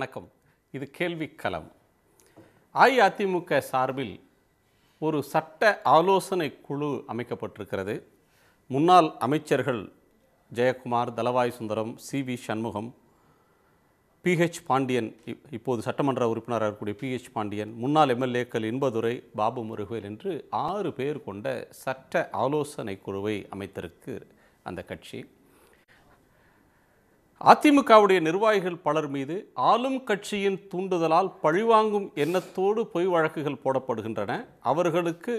வணக்கம் இது கேள்விக்கலம் அஇஅதிமுக சார்பில் ஒரு சட்ட ஆலோசனை குழு அமைக்கப்பட்டிருக்கிறது முன்னாள் அமைச்சர்கள் Jayakumar Thalavai Sundaram C V Shanmugam PH Pandian இப்போது சட்டமன்ற உறுப்பினராக இருக்கக்கூடிய பிஹெச் பாண்டியன் முன்னாள் எம்எல்ஏக்கள் இன்பதுரை பாபு முருகுவேல் என்று ஆறு பேர் கொண்ட சட்ட ஆலோசனை குழுவை அமைத்திருக்கு அந்த கட்சி அதிமுகவுடைய நிர்வாகிகள் பலர் மீது ஆளும் கட்சியின் தூண்டுதலால் பழிவாங்கும் எண்ணத்தோடு பொய் வழக்குகள் போடப்படுகின்றன அவர்களுக்கு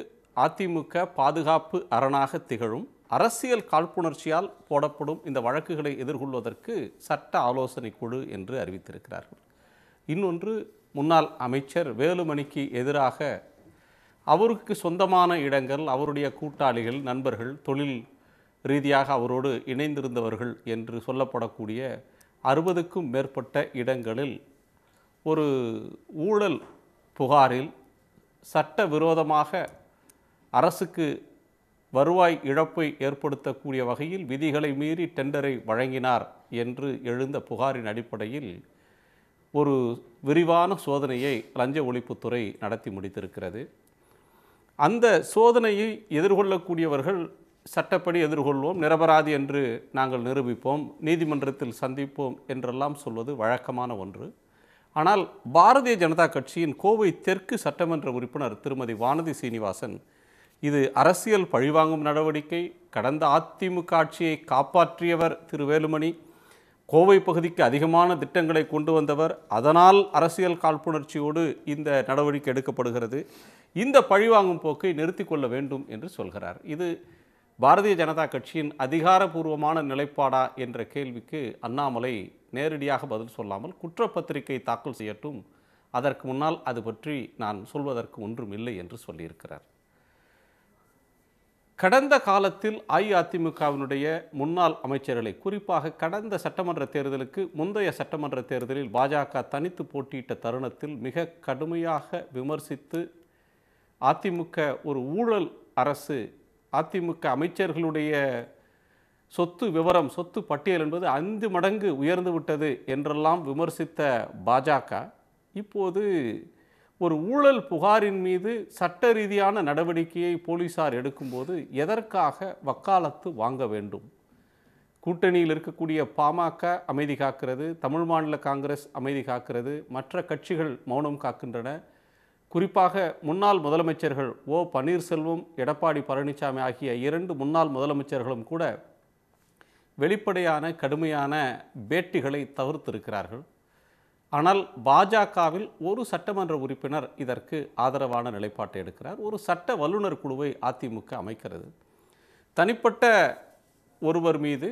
அதிமுக பாதுகாப்பு அரணாக திகழும் அரசியல் காழ்ப்புணர்ச்சியால் போடப்படும் இந்த வழக்குகளை எதிர்கொள்வதற்கு சட்ட ஆலோசனை குழு என்று அறிவித்திருக்கிறார்கள் இன்னொன்று முன்னாள் அமைச்சர் வேலுமணிக்கு எதிராக அவருக்கு சொந்தமான இடங்கள் அவருடைய கூட்டாளிகள் நண்பர்கள் தொழில் ரீதியாக அவரோடு இணைந்திருந்தவர்கள் என்று சொல்லப்படக்கூடிய அறுபதுக்கும் மேற்பட்ட இடங்களில் ஒரு ஊழல் புகாரில் சட்ட விரோதமாக அரசுக்கு வருவாய் இழப்பை ஏற்படுத்தக்கூடிய வகையில் விதிகளை மீறி டெண்டரை வழங்கினார் என்று எழுந்த புகாரின் அடிப்படையில் ஒரு விரிவான சோதனையை லஞ்ச ஒழிப்புத்துறை நடத்தி முடித்திருக்கிறது அந்த சோதனையை எதிர்கொள்ளக்கூடியவர்கள் சட்டப்படி எதிர்கொள்வோம் நிரபராதி என்று நாங்கள் நிரூபிப்போம் நீதிமன்றத்தில் சந்திப்போம் என்றெல்லாம் சொல்வது வழக்கமான ஒன்று ஆனால் பாரதிய ஜனதா கட்சியின் கோவை தெற்கு சட்டமன்ற உறுப்பினர் திருமதி வானதி சீனிவாசன் இது அரசியல் பழிவாங்கும் நடவடிக்கை கடந்த அதிமுக ஆட்சியை காப்பாற்றியவர் திரு வேலுமணி கோவை பகுதிக்கு அதிகமான திட்டங்களை கொண்டு வந்தவர் அதனால் அரசியல் காழ்ப்புணர்ச்சியோடு இந்த நடவடிக்கை எடுக்கப்படுகிறது இந்த பழிவாங்கும் போக்கை நிறுத்தி கொள்ள வேண்டும் என்று சொல்கிறார் இது பாரதிய ஜனதா கட்சியின் அதிகாரபூர்வமான நிலைப்பாடா என்ற கேள்விக்கு அண்ணாமலை நேரடியாக பதில் சொல்லாமல் குற்றப்பத்திரிகை தாக்கல் செய்யட்டும் அதற்கு முன்னால் அது பற்றி நான் சொல்வதற்கு ஒன்றும் இல்லை என்று சொல்லியிருக்கிறார் கடந்த காலத்தில் அஇஅதிமுகவினுடைய முன்னாள் அமைச்சர்களை குறிப்பாக கடந்த சட்டமன்ற தேர்தலுக்கு முந்தைய சட்டமன்ற தேர்தலில் பாஜக தனித்து போட்டியிட்ட தருணத்தில் மிக கடுமையாக விமர்சித்து அதிமுக ஒரு ஊழல் அரசு அதிமுக அமைச்சர்களுடைய சொத்து விவரம் சொத்து பட்டியல் என்பது ஐந்து மடங்கு உயர்ந்து விட்டது என்றெல்லாம் விமர்சித்த பாஜக இப்போது ஒரு ஊழல் புகாரின் மீது சட்ட ரீதியான நடவடிக்கையை போலீசார் எடுக்கும்போது எதற்காக வக்காலத்து வாங்க வேண்டும் கூட்டணியில் இருக்கக்கூடிய பாமக அமைதி காக்கிறது தமிழ் மாநில காங்கிரஸ் அமைதி காக்கிறது மற்ற கட்சிகள் மௌனம் காக்கின்றன குறிப்பாக முன்னாள் முதலமைச்சர்கள் ஓ பன்னீர்செல்வம் எடப்பாடி பழனிசாமி ஆகிய இரண்டு முன்னாள் முதலமைச்சர்களும் கூட வெளிப்படையான கடுமையான பேட்டிகளை தவிர்த்திருக்கிறார்கள் ஆனால் பாஜகவில் ஒரு சட்டமன்ற உறுப்பினர் இதற்கு ஆதரவான நிலைப்பாட்டை எடுக்கிறார் ஒரு சட்ட வல்லுநர் குழுவை அதிமுக அமைக்கிறது தனிப்பட்ட ஒருவர் மீது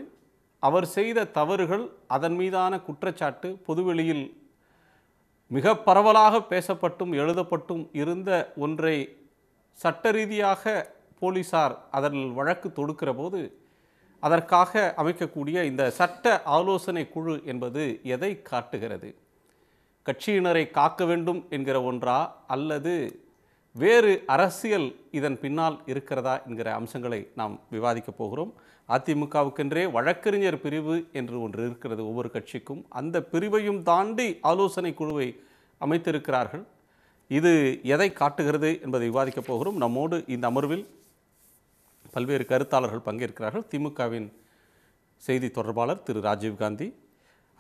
அவர் செய்த தவறுகள் அதன் மீதான குற்றச்சாட்டு பொதுவெளியில் மிக பரவலாக பேசப்பட்டும் எழுதப்பட்டும் இருந்த ஒன்றை சட்டரீதியாக போலீஸார் போலீசார் அதில் வழக்கு தொடுக்கிற போது அதற்காக அமைக்கக்கூடிய இந்த சட்ட ஆலோசனை குழு என்பது எதை காட்டுகிறது கட்சியினரை காக்க வேண்டும் என்கிற ஒன்றா அல்லது வேறு அரசியல் இதன் பின்னால் இருக்கிறதா என்கிற அம்சங்களை நாம் விவாதிக்கப் போகிறோம் அதிமுகவுக்கென்றே வழக்கறிஞர் பிரிவு என்று ஒன்று இருக்கிறது ஒவ்வொரு கட்சிக்கும் அந்த பிரிவையும் தாண்டி ஆலோசனை குழுவை அமைத்திருக்கிறார்கள் இது எதை காட்டுகிறது என்பதை விவாதிக்கப் போகிறோம் நம்மோடு இந்த அமர்வில் பல்வேறு கருத்தாளர்கள் பங்கேற்கிறார்கள் திமுகவின் செய்தி தொடர்பாளர் திரு ராஜீவ்காந்தி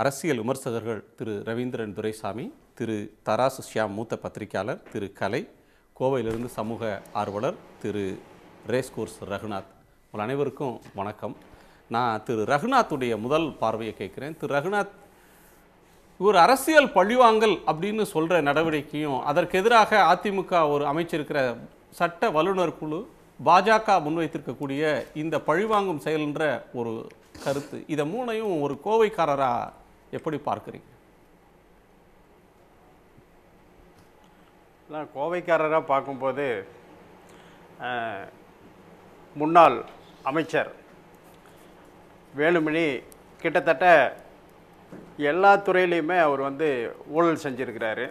அரசியல் விமர்சகர்கள் திரு ரவீந்திரன் துரைசாமி திரு தராசு ஷியாம் மூத்த பத்திரிகையாளர் திரு கலை கோவையிலிருந்து சமூக ஆர்வலர் திரு ரேஸ்கோர்ஸ் ரகுநாத் உங்கள் அனைவருக்கும் வணக்கம் நான் திரு ரகுநாத்துடைய முதல் பார்வையை கேட்குறேன் திரு ரகுநாத் ஒரு அரசியல் பழிவாங்கல் அப்படின்னு சொல்கிற நடவடிக்கையும் அதற்கு எதிராக அதிமுக ஒரு அமைச்சிருக்கிற சட்ட வல்லுநர் குழு பாஜக முன்வைத்திருக்கக்கூடிய இந்த பழிவாங்கும் செயல்ன்ற ஒரு கருத்து இதை மூணையும் ஒரு கோவைக்காரராக எப்படி பார்க்குறீங்க நான் கோவைக்காரராக பார்க்கும்போது முன்னாள் அமைச்சர் வேலுமணி கிட்டத்தட்ட எல்லா துறையிலையுமே அவர் வந்து ஊழல் செஞ்சுருக்கிறாரு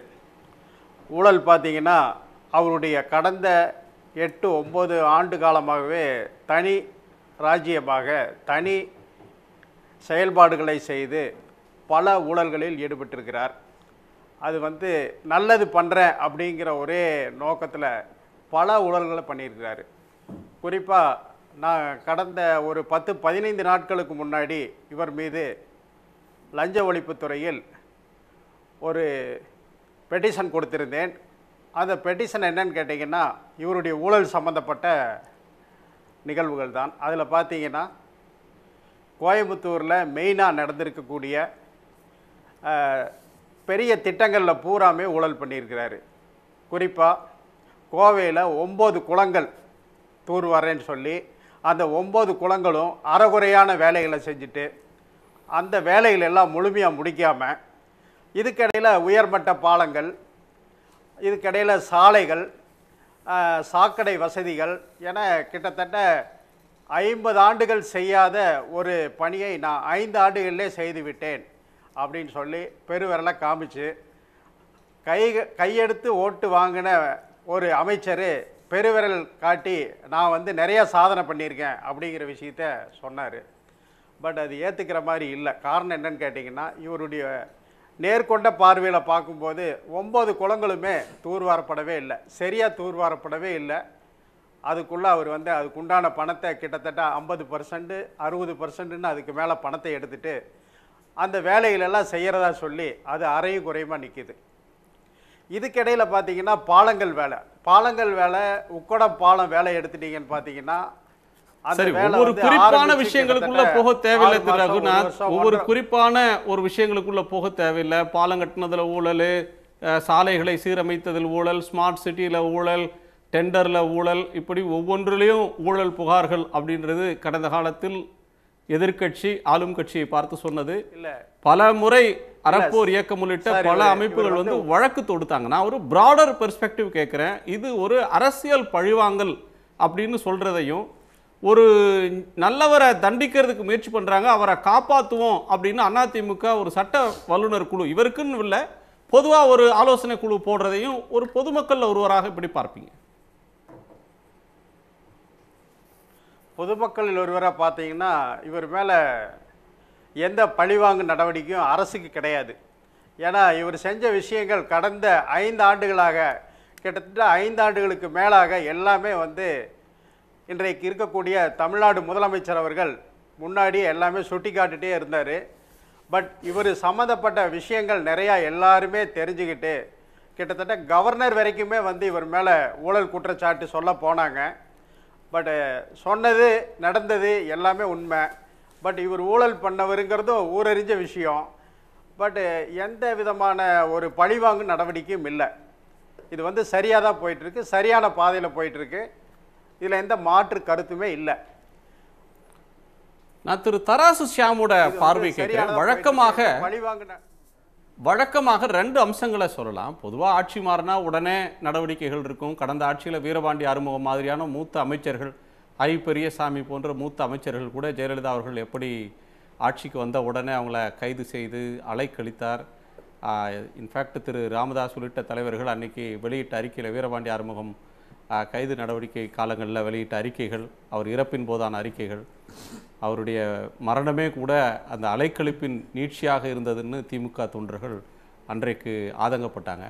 ஊழல் பார்த்திங்கன்னா அவருடைய கடந்த எட்டு ஒம்பது ஆண்டு காலமாகவே தனி ராஜ்யமாக தனி செயல்பாடுகளை செய்து பல ஊழல்களில் ஈடுபட்டிருக்கிறார் அது வந்து நல்லது பண்ணுறேன் அப்படிங்கிற ஒரே நோக்கத்தில் பல ஊழல்களை பண்ணியிருக்கிறாரு குறிப்பாக நான் கடந்த ஒரு பத்து பதினைந்து நாட்களுக்கு முன்னாடி இவர் மீது லஞ்ச ஒழிப்புத்துறையில் ஒரு பெட்டிஷன் கொடுத்திருந்தேன் அந்த பெட்டிஷன் என்னன்னு கேட்டிங்கன்னா இவருடைய ஊழல் சம்மந்தப்பட்ட நிகழ்வுகள் தான் அதில் பார்த்தீங்கன்னா கோயம்புத்தூரில் மெயினாக நடந்திருக்கக்கூடிய பெரிய திட்டங்களில் பூராமே ஊழல் பண்ணியிருக்கிறாரு குறிப்பாக கோவையில் ஒம்பது குளங்கள் தூர் வரேன்னு சொல்லி அந்த ஒம்பது குளங்களும் அறகுறையான வேலைகளை செஞ்சுட்டு அந்த வேலைகள் எல்லாம் முழுமையாக முடிக்காமல் இதுக்கிடையில் உயர்மட்ட பாலங்கள் இதுக்கிடையில் சாலைகள் சாக்கடை வசதிகள் என கிட்டத்தட்ட ஐம்பது ஆண்டுகள் செய்யாத ஒரு பணியை நான் ஐந்து ஆண்டுகளிலே செய்துவிட்டேன் அப்படின்னு சொல்லி பெருவிரலை காமிச்சு கை கையெடுத்து ஓட்டு வாங்கின ஒரு அமைச்சர் பெருவிரல் காட்டி நான் வந்து நிறையா சாதனை பண்ணியிருக்கேன் அப்படிங்கிற விஷயத்த சொன்னார் பட் அது ஏற்றுக்கிற மாதிரி இல்லை காரணம் என்னன்னு கேட்டிங்கன்னா இவருடைய நேர்கொண்ட பார்வையில் பார்க்கும்போது ஒம்பது குளங்களுமே தூர்வாரப்படவே இல்லை சரியாக தூர்வாரப்படவே இல்லை அதுக்குள்ளே அவர் வந்து அதுக்குண்டான பணத்தை கிட்டத்தட்ட ஐம்பது பர்சன்ட்டு அறுபது பர்சன்ட்டுன்னு அதுக்கு மேலே பணத்தை எடுத்துகிட்டு அந்த வேலைகளெல்லாம் செய்கிறதா சொல்லி அது அறையும் குறையுமாக நிற்கிது இதுக்கிடையில் பார்த்தீங்கன்னா பாலங்கள் வேலை பாலங்கள் வேலை உக்கடம் பாலம் வேலை எடுத்துட்டீங்கன்னு பார்த்தீங்கன்னா சரி ஒவ்வொரு குறிப்பான விஷயங்களுக்குள்ள போக தேவையில்லை திரு ரகுநாத் ஒவ்வொரு குறிப்பான ஒரு விஷயங்களுக்குள்ள போக தேவையில்லை பாலம் கட்டினதுல ஊழல் சாலைகளை சீரமைத்ததில் ஊழல் ஸ்மார்ட் சிட்டியில் ஊழல் டெண்டரில் ஊழல் இப்படி ஒவ்வொன்றிலையும் ஊழல் புகார்கள் அப்படின்றது கடந்த காலத்தில் எதிர்கட்சி ஆளும் கட்சியை பார்த்து சொன்னது பல முறை அறப்போர் இயக்கம் உள்ளிட்ட பல அமைப்புகள் வந்து வழக்கு தொடுத்தாங்க நான் ஒரு ப்ராடர் பெர்ஸ்பெக்டிவ் கேட்குறேன் இது ஒரு அரசியல் பழிவாங்கல் அப்படின்னு சொல்றதையும் ஒரு நல்லவரை தண்டிக்கிறதுக்கு முயற்சி பண்ணுறாங்க அவரை காப்பாற்றுவோம் அப்படின்னு அதிமுக ஒரு சட்ட வல்லுநர் குழு இவருக்குன்னு இல்லை பொதுவாக ஒரு ஆலோசனை குழு போடுறதையும் ஒரு பொதுமக்கள் ஒருவராக இப்படி பார்ப்பீங்க பொதுமக்களில் ஒருவராக பார்த்தீங்கன்னா இவர் மேலே எந்த பழிவாங்கு நடவடிக்கையும் அரசுக்கு கிடையாது ஏன்னா இவர் செஞ்ச விஷயங்கள் கடந்த ஐந்து ஆண்டுகளாக கிட்டத்தட்ட ஐந்து ஆண்டுகளுக்கு மேலாக எல்லாமே வந்து இன்றைக்கு இருக்கக்கூடிய தமிழ்நாடு முதலமைச்சர் அவர்கள் முன்னாடி எல்லாமே சுட்டி காட்டுகிட்டே இருந்தார் பட் இவர் சம்மந்தப்பட்ட விஷயங்கள் நிறையா எல்லாருமே தெரிஞ்சுக்கிட்டு கிட்டத்தட்ட கவர்னர் வரைக்குமே வந்து இவர் மேலே ஊழல் குற்றச்சாட்டு சொல்ல போனாங்க பட்டு சொன்னது நடந்தது எல்லாமே உண்மை பட் இவர் ஊழல் பண்ணவருங்கிறதும் ஊரறிஞ்ச விஷயம் பட்டு எந்த விதமான ஒரு பழிவாங்கும் நடவடிக்கையும் இல்லை இது வந்து சரியாக தான் போயிட்டுருக்கு சரியான பாதையில் போயிட்டுருக்கு இதில் எந்த மாற்று கருத்துமே இல்லை நான் திரு தராசு ஷியாமோட பார்வை கேட்கிறேன் வழக்கமாக பழிவாங்கின வழக்கமாக ரெண்டு அம்சங்களை சொல்லலாம் பொதுவாக ஆட்சி மாறினா உடனே நடவடிக்கைகள் இருக்கும் கடந்த ஆட்சியில் வீரபாண்டி அறிமுகம் மாதிரியான மூத்த அமைச்சர்கள் ஐ பெரியசாமி போன்ற மூத்த அமைச்சர்கள் கூட ஜெயலலிதா அவர்கள் எப்படி ஆட்சிக்கு வந்த உடனே அவங்கள கைது செய்து அலைக்கழித்தார் இன்ஃபேக்ட் திரு ராமதாஸ் உள்ளிட்ட தலைவர்கள் அன்னைக்கு வெளியிட்ட அறிக்கையில் வீரபாண்டி அறிமுகம் கைது நடவடிக்கை காலங்களில் வெளியிட்ட அறிக்கைகள் அவர் இறப்பின் போதான அறிக்கைகள் அவருடைய மரணமே கூட அந்த அலைக்கழிப்பின் நீட்சியாக இருந்ததுன்னு திமுக தொண்டர்கள் அன்றைக்கு ஆதங்கப்பட்டாங்க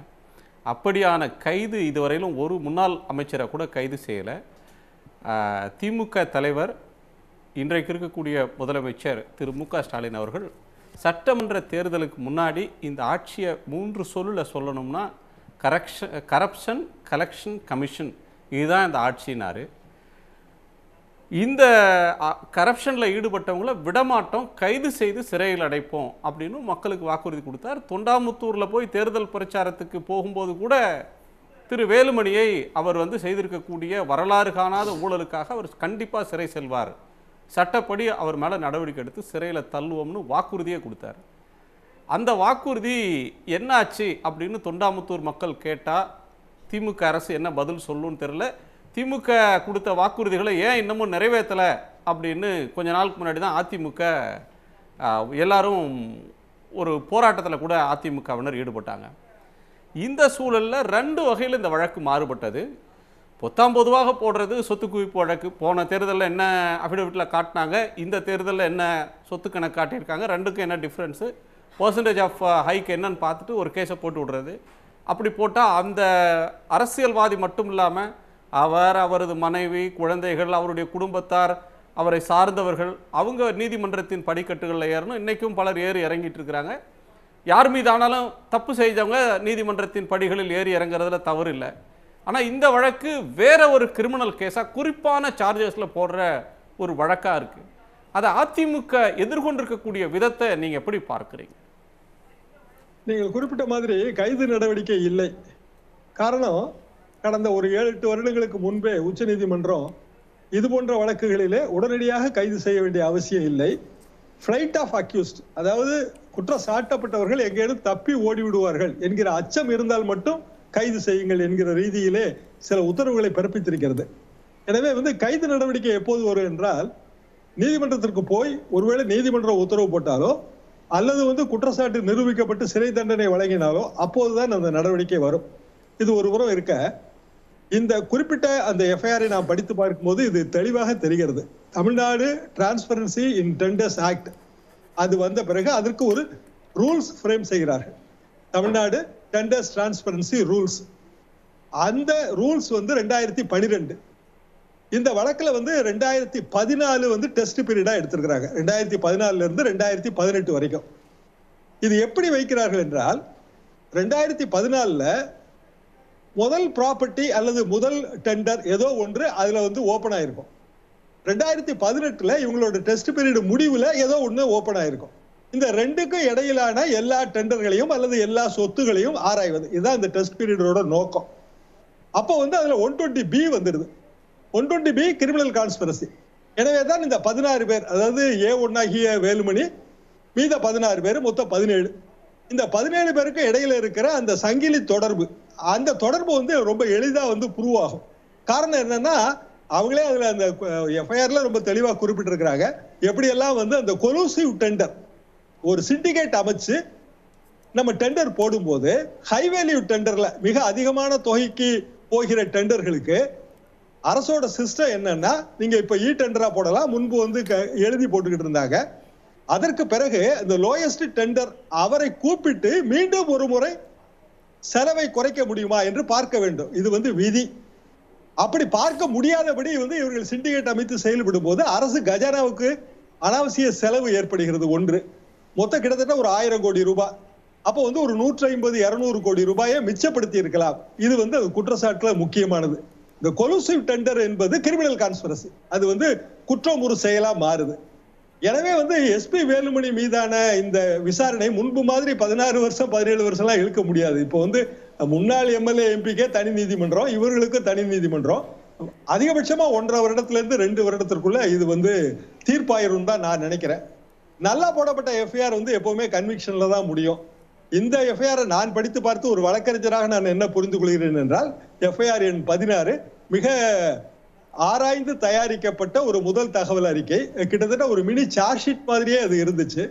அப்படியான கைது இதுவரையிலும் ஒரு முன்னாள் அமைச்சரை கூட கைது செய்யலை திமுக தலைவர் இன்றைக்கு இருக்கக்கூடிய முதலமைச்சர் திரு மு ஸ்டாலின் அவர்கள் சட்டமன்ற தேர்தலுக்கு முன்னாடி இந்த ஆட்சியை மூன்று சொல்லில் சொல்லணும்னா கரெக்ஷன் கரப்ஷன் கலெக்ஷன் கமிஷன் இதுதான் இந்த ஆட்சினார் இந்த கரப்ஷனில் ஈடுபட்டவங்கள விடமாட்டோம் கைது செய்து சிறையில் அடைப்போம் அப்படின்னு மக்களுக்கு வாக்குறுதி கொடுத்தார் தொண்டாமுத்தூரில் போய் தேர்தல் பிரச்சாரத்துக்கு போகும்போது கூட திரு வேலுமணியை அவர் வந்து செய்திருக்கக்கூடிய வரலாறு காணாத ஊழலுக்காக அவர் கண்டிப்பாக சிறை செல்வார் சட்டப்படி அவர் மேலே நடவடிக்கை எடுத்து சிறையில் தள்ளுவோம்னு வாக்குறுதியை கொடுத்தார் அந்த வாக்குறுதி என்னாச்சு அப்படின்னு தொண்டாமுத்தூர் மக்கள் கேட்டால் திமுக அரசு என்ன பதில் சொல்லுன்னு தெரில திமுக கொடுத்த வாக்குறுதிகளை ஏன் இன்னமும் நிறைவேற்றலை அப்படின்னு கொஞ்ச நாளுக்கு முன்னாடி தான் அதிமுக எல்லாரும் ஒரு போராட்டத்தில் கூட அதிமுகவினர் ஈடுபட்டாங்க இந்த சூழலில் ரெண்டு வகையில் இந்த வழக்கு மாறுபட்டது பொத்தாம் பொதுவாக போடுறது சொத்து குவிப்பு வழக்கு போன தேர்தலில் என்ன அஃபிடவிட்டில் காட்டினாங்க இந்த தேர்தலில் என்ன சொத்து கணக்கு காட்டியிருக்காங்க ரெண்டுக்கும் என்ன டிஃப்ரென்ஸு பர்சன்டேஜ் ஆஃப் ஹைக்கு என்னன்னு பார்த்துட்டு ஒரு கேஸை போட்டு விடுறது அப்படி போட்டால் அந்த அரசியல்வாதி மட்டும் இல்லாமல் அவர் அவரது மனைவி குழந்தைகள் அவருடைய குடும்பத்தார் அவரை சார்ந்தவர்கள் அவங்க நீதிமன்றத்தின் படிக்கட்டுகளில் ஏறணும் இன்றைக்கும் பலர் ஏறி இறங்கிட்டு இருக்கிறாங்க யார் மீதானாலும் தப்பு செய்தவங்க நீதிமன்றத்தின் படிகளில் ஏறி இறங்குறதுல தவறு இல்லை ஆனால் இந்த வழக்கு வேற ஒரு கிரிமினல் கேஸாக குறிப்பான சார்ஜஸில் போடுற ஒரு வழக்காக இருக்குது அதை அதிமுக எதிர்கொண்டிருக்கக்கூடிய விதத்தை நீங்கள் எப்படி பார்க்குறீங்க நீங்கள் குறிப்பிட்ட மாதிரி கைது நடவடிக்கை இல்லை காரணம் கடந்த ஒரு ஏழு எட்டு வருடங்களுக்கு முன்பே உச்சநீதிமன்றம் இது போன்ற வழக்குகளிலே உடனடியாக கைது செய்ய வேண்டிய அவசியம் இல்லை ஃப்ளைட் ஆஃப் அக்யூஸ்ட் அதாவது குற்றம் சாட்டப்பட்டவர்கள் எங்கேயும் தப்பி ஓடிவிடுவார்கள் என்கிற அச்சம் இருந்தால் மட்டும் கைது செய்யுங்கள் என்கிற ரீதியிலே சில உத்தரவுகளை பிறப்பித்திருக்கிறது எனவே வந்து கைது நடவடிக்கை எப்போது வரும் என்றால் நீதிமன்றத்திற்கு போய் ஒருவேளை நீதிமன்றம் உத்தரவு போட்டாலோ அல்லது வந்து குற்றச்சாட்டு நிரூபிக்கப்பட்டு சிறை தண்டனை வழங்கினாலோ அப்போதுதான் அந்த நடவடிக்கை வரும் இது ஒரு புறம் இருக்க இந்த குறிப்பிட்ட அந்த எஃப்ஐஆரை நாம் படித்து பார்க்கும்போது இது தெளிவாக தெரிகிறது Tamil Nadu transparency in tenders act அது வந்த பிறகு அதற்கு ஒரு ரூல்ஸ் ஃப்ரேம் செய்கிறார்கள் தமிழ்நாடு டெண்டர்ஸ் டிரான்ஸ்பரன்சி ரூல்ஸ் அந்த ரூல்ஸ் வந்து ரெண்டாயிரத்தி பனிரெண்டு இந்த வழக்கில் வந்து ரெண்டாயிரத்தி பதினாலு வந்து டெஸ்ட் பீரியடா எடுத்திருக்கிறாங்க ரெண்டாயிரத்தி பதினாலுல இருந்து ரெண்டாயிரத்தி பதினெட்டு வரைக்கும் இது எப்படி வைக்கிறார்கள் என்றால் ரெண்டாயிரத்தி பதினாலுல முதல் ப்ராப்பர்ட்டி அல்லது முதல் டெண்டர் ஏதோ ஒன்று அதுல வந்து ஓப்பன் ஆயிருக்கும் ரெண்டாயிரத்தி பதினெட்டுல இவங்களோட டெஸ்ட் பீரியட் முடிவுல ஏதோ ஒன்று ஓபன் ஆயிருக்கும் இந்த ரெண்டுக்கும் இடையிலான எல்லா டெண்டர்களையும் அல்லது எல்லா சொத்துகளையும் ஆராய்வது இதுதான் இந்த டெஸ்ட் பீரியடோட நோக்கம் அப்போ வந்து அதுல ஒன் டுவெண்ட்டி பி வந்துடுது one twenty B criminal conspiracy எனவே தான் இந்த பதினாறு பேர் அதாவது ஏ ஒன்னாகிய வேலுமணி மீத பதினாறு பேர் மொத்தம் பதினேழு இந்த பதினேழு பேருக்கு இடையில இருக்கிற அந்த சங்கிலி தொடர்பு அந்த தொடர்பு வந்து ரொம்ப எளிதாக வந்து ப்ரூவ் ஆகும் காரணம் என்னன்னா அவங்களே அதில் அந்த எஃப்ஐஆர்ல ரொம்ப தெளிவாக குறிப்பிட்டிருக்கிறாங்க எப்படியெல்லாம் வந்து அந்த கொலூசிவ் டெண்டர் ஒரு சிண்டிகேட் அமைச்சு நம்ம டெண்டர் போடும்போது ஹை வேல்யூ டெண்டரில் மிக அதிகமான தொகைக்கு போகிற டெண்டர்களுக்கு அரசோட சிஸ்டம் என்னன்னா நீங்க இப்ப இ டெண்டரா போடலாம் முன்பு வந்து எழுதி போட்டுக்கிட்டு இருந்தாங்க அதற்கு பிறகு இந்த லோயஸ்ட் டெண்டர் அவரை கூப்பிட்டு மீண்டும் ஒரு முறை செலவை குறைக்க முடியுமா என்று பார்க்க வேண்டும் இது வந்து விதி அப்படி பார்க்க முடியாதபடி வந்து இவர்கள் சிண்டிகேட் அமைத்து செயல்படும் போது அரசு கஜானாவுக்கு அனாவசிய செலவு ஏற்படுகிறது ஒன்று மொத்தம் கிட்டத்தட்ட ஒரு ஆயிரம் கோடி ரூபாய் அப்போ வந்து ஒரு நூற்றி ஐம்பது இரநூறு கோடி ரூபாயை மிச்சப்படுத்தி இருக்கலாம் இது வந்து குற்றச்சாட்டுல முக்கியமானது இந்த கொலுசிவ் டெண்டர் என்பது கிரிமினல் கான்ஸ்பிரசி அது வந்து குற்றம் ஒரு செயலா மாறுது எனவே வந்து எஸ்பி வேலுமணி மீதான இந்த விசாரணை முன்பு மாதிரி பதினாறு வருஷம் பதினேழு வருஷம் எல்லாம் இழுக்க முடியாது இப்போ வந்து முன்னாள் எம்எல்ஏ எம்பிக்கே தனி நீதிமன்றம் இவர்களுக்கு தனி நீதிமன்றம் அதிகபட்சமா ஒன்றரை வருடத்துல இருந்து ரெண்டு வருடத்திற்குள்ள இது வந்து தீர்ப்பாயிரும் தான் நான் நினைக்கிறேன் நல்லா போடப்பட்ட எஃப்ஐஆர் வந்து எப்பவுமே கன்விக்ஷன்ல தான் முடியும் இந்த எஃப்ஐஆர் நான் படித்து பார்த்து ஒரு வழக்கறிஞராக நான் என்ன புரிந்து கொள்கிறேன் என்றால் எஃப்ஐஆர் எண் பதினாறு மிக ஆராய்ந்து தயாரிக்கப்பட்ட ஒரு முதல் தகவல் அறிக்கை கிட்டத்தட்ட ஒரு மினி சார்ஜ் ஷீட் மாதிரியே அது இருந்துச்சு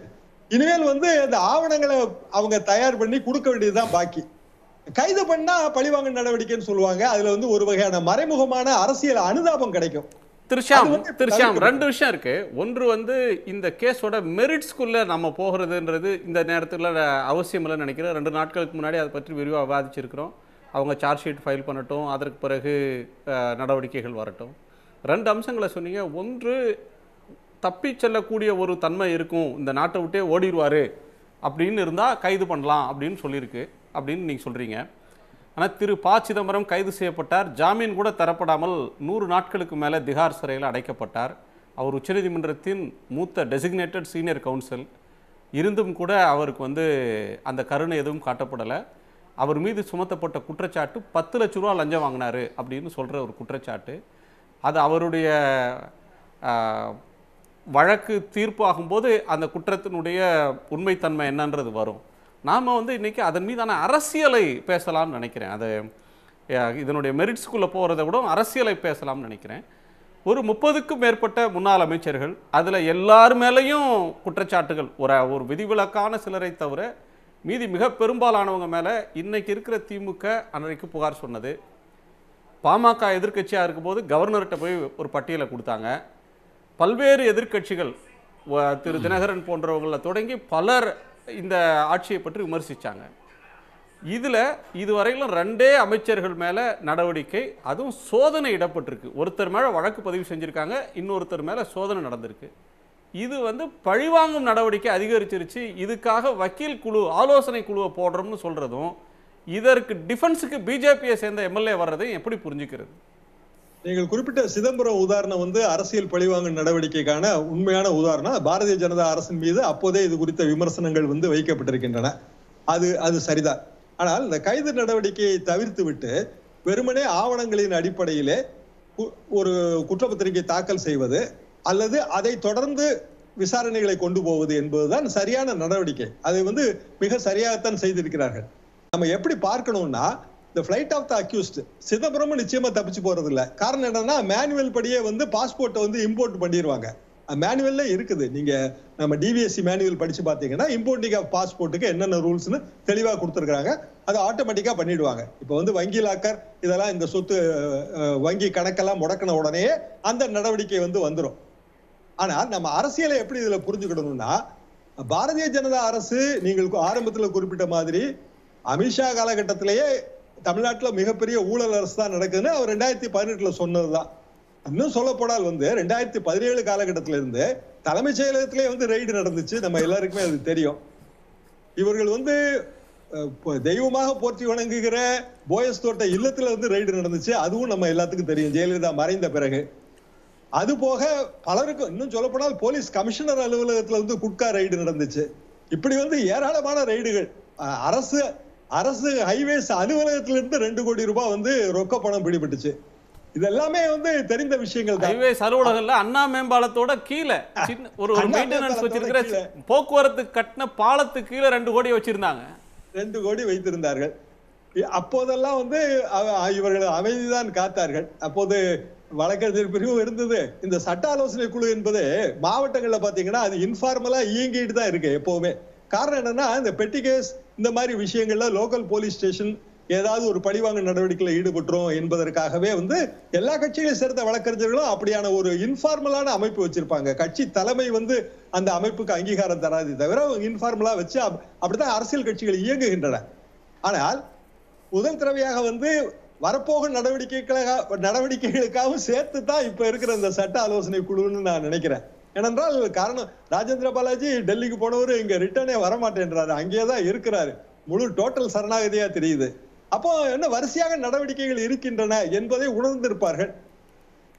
இனிமேல் வந்து அந்த ஆவணங்களை அவங்க தயார் பண்ணி கொடுக்க வேண்டியதுதான் பாக்கி கைது பண்ணா பழிவாங்க நடவடிக்கைன்னு சொல்லுவாங்க அதுல வந்து ஒரு வகையான மறைமுகமான அரசியல் அனுதாபம் கிடைக்கும் திருஷாம் திருஷாம் ரெண்டு விஷயம் இருக்கு ஒன்று வந்து இந்த கேஸோட மெரிட்ஸ்குள்ள நம்ம போகிறதுன்றது இந்த நேரத்தில் அவசியம் இல்லைன்னு நினைக்கிறேன் ரெண்டு நாட்களுக்கு முன்னாடி அதை பற்றி விரிவாக விவாதிச்சிருக்கிறோம் அவங்க சார்ஜ் ஷீட் ஃபைல் பண்ணட்டும் அதற்கு பிறகு நடவடிக்கைகள் வரட்டும் ரெண்டு அம்சங்களை சொன்னீங்க ஒன்று தப்பி செல்லக்கூடிய ஒரு தன்மை இருக்கும் இந்த நாட்டை விட்டே ஓடிடுவார் அப்படின்னு இருந்தால் கைது பண்ணலாம் அப்படின்னு சொல்லியிருக்கு அப்படின்னு நீங்கள் சொல்கிறீங்க ஆனால் திரு ப சிதம்பரம் கைது செய்யப்பட்டார் ஜாமீன் கூட தரப்படாமல் நூறு நாட்களுக்கு மேலே திகார் சிறையில் அடைக்கப்பட்டார் அவர் உச்சநீதிமன்றத்தின் மூத்த டெசிக்னேட்டட் சீனியர் கவுன்சில் இருந்தும் கூட அவருக்கு வந்து அந்த கருணை எதுவும் காட்டப்படலை அவர் மீது சுமத்தப்பட்ட குற்றச்சாட்டு பத்து லட்ச ரூபா லஞ்சம் வாங்கினார் அப்படின்னு சொல்கிற ஒரு குற்றச்சாட்டு அது அவருடைய வழக்கு தீர்ப்பு ஆகும்போது அந்த குற்றத்தினுடைய உண்மைத்தன்மை என்னன்றது வரும் நாம் வந்து இன்றைக்கி அதன் மீதான அரசியலை பேசலாம்னு நினைக்கிறேன் அது இதனுடைய மெரிட்ஸ்குள்ளே போகிறத விட அரசியலை பேசலாம்னு நினைக்கிறேன் ஒரு முப்பதுக்கும் மேற்பட்ட முன்னாள் அமைச்சர்கள் அதில் எல்லார் மேலேயும் குற்றச்சாட்டுகள் ஒரு ஒரு விதிவிலக்கான சிலரை தவிர மீதி மிக பெரும்பாலானவங்க மேலே இன்றைக்கி இருக்கிற திமுக அன்றைக்கு புகார் சொன்னது பாமக எதிர்கட்சியாக இருக்கும்போது கவர்னர்கிட்ட போய் ஒரு பட்டியலை கொடுத்தாங்க பல்வேறு எதிர்கட்சிகள் திரு தினகரன் போன்றவர்களை தொடங்கி பலர் இந்த ஆட்சியை பற்றி விமர்சித்தாங்க இதில் இதுவரையிலும் ரெண்டே அமைச்சர்கள் மேலே நடவடிக்கை அதுவும் சோதனை இடப்பட்டிருக்கு ஒருத்தர் மேலே வழக்கு பதிவு செஞ்சுருக்காங்க இன்னொருத்தர் மேலே சோதனை நடந்திருக்கு இது வந்து பழிவாங்கும் நடவடிக்கை அதிகரிச்சிருச்சு இதுக்காக வக்கீல் குழு ஆலோசனை குழுவை போடுறோம்னு சொல்கிறதும் இதற்கு டிஃபென்ஸுக்கு பிஜேபியை சேர்ந்த எம்எல்ஏ வர்றதையும் எப்படி புரிஞ்சுக்கிறது நீங்கள் குறிப்பிட்ட சிதம்பரம் உதாரணம் வந்து அரசியல் பழிவாங்கும் நடவடிக்கைக்கான உண்மையான உதாரணம் பாரதிய ஜனதா அரசின் மீது அப்போதே இது குறித்த விமர்சனங்கள் வந்து வைக்கப்பட்டிருக்கின்றன அது அது சரிதான் ஆனால் இந்த கைது நடவடிக்கையை தவிர்த்து விட்டு வெறுமனே ஆவணங்களின் அடிப்படையிலே ஒரு குற்றப்பத்திரிகை தாக்கல் செய்வது அல்லது அதை தொடர்ந்து விசாரணைகளை கொண்டு போவது என்பதுதான் சரியான நடவடிக்கை அதை வந்து மிக சரியாகத்தான் செய்திருக்கிறார்கள் நம்ம எப்படி பார்க்கணும்னா the flight of the accused சிதம்பரமும் நிச்சயமா தப்பிச்சு போறது இல்ல காரணம் என்னன்னா மேனுவல் படியே வந்து பாஸ்போர்ட்டை வந்து இம்போர்ட் பண்ணிடுவாங்க மேனுவல்ல இருக்குது நீங்க நம்ம டிவிஎஸ்சி மேனுவல் படிச்சு பார்த்தீங்கன்னா இம்போர்ட்டிங் ஆஃப் பாஸ்போர்ட்டுக்கு என்னென்ன ரூல்ஸ்னு தெளிவா கொடுத்துருக்காங்க அதை ஆட்டோமேட்டிக்கா பண்ணிடுவாங்க இப்போ வந்து வங்கி லாக்கர் இதெல்லாம் இந்த சொத்து வங்கி கணக்கெல்லாம் முடக்கின உடனே அந்த நடவடிக்கை வந்து வந்துடும் ஆனா நம்ம அரசியலை எப்படி இதுல புரிஞ்சுக்கிடணும்னா பாரதிய ஜனதா அரசு நீங்கள் ஆரம்பத்தில் குறிப்பிட்ட மாதிரி அமித்ஷா காலகட்டத்திலேயே தமிழ்நாட்டில் மிகப்பெரிய ஊழல் அரசு தான் நடக்குதுன்னு அவர் ரெண்டாயிரத்தி பதினெட்டுல சொன்னது தான் இன்னும் சொல்லப்போனால் வந்து ரெண்டாயிரத்தி பதினேழு காலகட்டத்தில இருந்து தலைமைச் செயலகத்திலே வந்து ரெய்டு நடந்துச்சு நம்ம எல்லாருக்குமே அது தெரியும் இவர்கள் வந்து தெய்வமாக போற்றி வணங்குகிற போயஸ் தோட்ட இல்லத்துல வந்து ரெய்டு நடந்துச்சு அதுவும் நம்ம எல்லாத்துக்கும் தெரியும் ஜெயலலிதா மறைந்த பிறகு அது போக பலருக்கும் இன்னும் சொல்லப்போனால் போலீஸ் கமிஷனர் அலுவலகத்துல வந்து குட்கா ரைடு நடந்துச்சு இப்படி வந்து ஏராளமான ரைடுகள் அரசு அரசு ஹைவேஸ் அலுவலகத்திலிருந்து ரெண்டு கோடி ரூபாய் வந்து ரொக்க பணம் பிடிபட்டுச்சு இதெல்லாமே வந்து தெரிந்த விஷயங்கள் ஹைவேஸ் அலுவலகம்ல அண்ணா மேம்பாலத்தோட கீழே ஒரு மெயின்டெனன்ஸ் வச்சிருக்கிற போக்குவரத்து கட்டின பாலத்து கீழே ரெண்டு கோடி வச்சிருந்தாங்க ரெண்டு கோடி வைத்திருந்தார்கள் அப்போதெல்லாம் வந்து இவர்கள் அமைதிதான் காத்தார்கள் அப்போது வழக்கறிஞர் பிரிவு இருந்தது இந்த சட்ட ஆலோசனை குழு என்பது மாவட்டங்கள்ல பார்த்தீங்கன்னா அது இன்ஃபார்மலா இயங்கிட்டு தான் இருக்கு எப்போவுமே காரணம் என்னன்னா இந்த பெட்டி கேஸ் இந்த மாதிரி விஷயங்கள்ல லோக்கல் போலீஸ் ஸ்டேஷன் ஏதாவது ஒரு பழிவாங்க நடவடிக்கையில் ஈடுபட்டுரும் என்பதற்காகவே வந்து எல்லா கட்சிகளை சேர்ந்த வழக்கறிஞர்களும் அப்படியான ஒரு இன்ஃபார்மலான அமைப்பு வச்சிருப்பாங்க கட்சி தலைமை வந்து அந்த அமைப்புக்கு அங்கீகாரம் தராது தவிர இன்ஃபார்மலா வச்சு அப்படித்தான் அரசியல் கட்சிகள் இயங்குகின்றன ஆனால் முதல் தடவையாக வந்து வரப்போகும் நடவடிக்கைகளுக்காக நடவடிக்கைகளுக்காகவும் சேர்த்து தான் இப்ப இருக்கிற இந்த சட்ட ஆலோசனை குழுன்னு நான் நினைக்கிறேன் ஏனென்றால் காரணம் ராஜேந்திர பாலாஜி டெல்லிக்கு போனவர் இங்க ரிட்டர்னே வரமாட்டேன்றாரு அங்கேயே இருக்கிறாரு முழு டோட்டல் சரணாகதியா தெரியுது அப்போ என்ன வரிசையாக நடவடிக்கைகள் இருக்கின்றன என்பதை உணர்ந்திருப்பார்கள்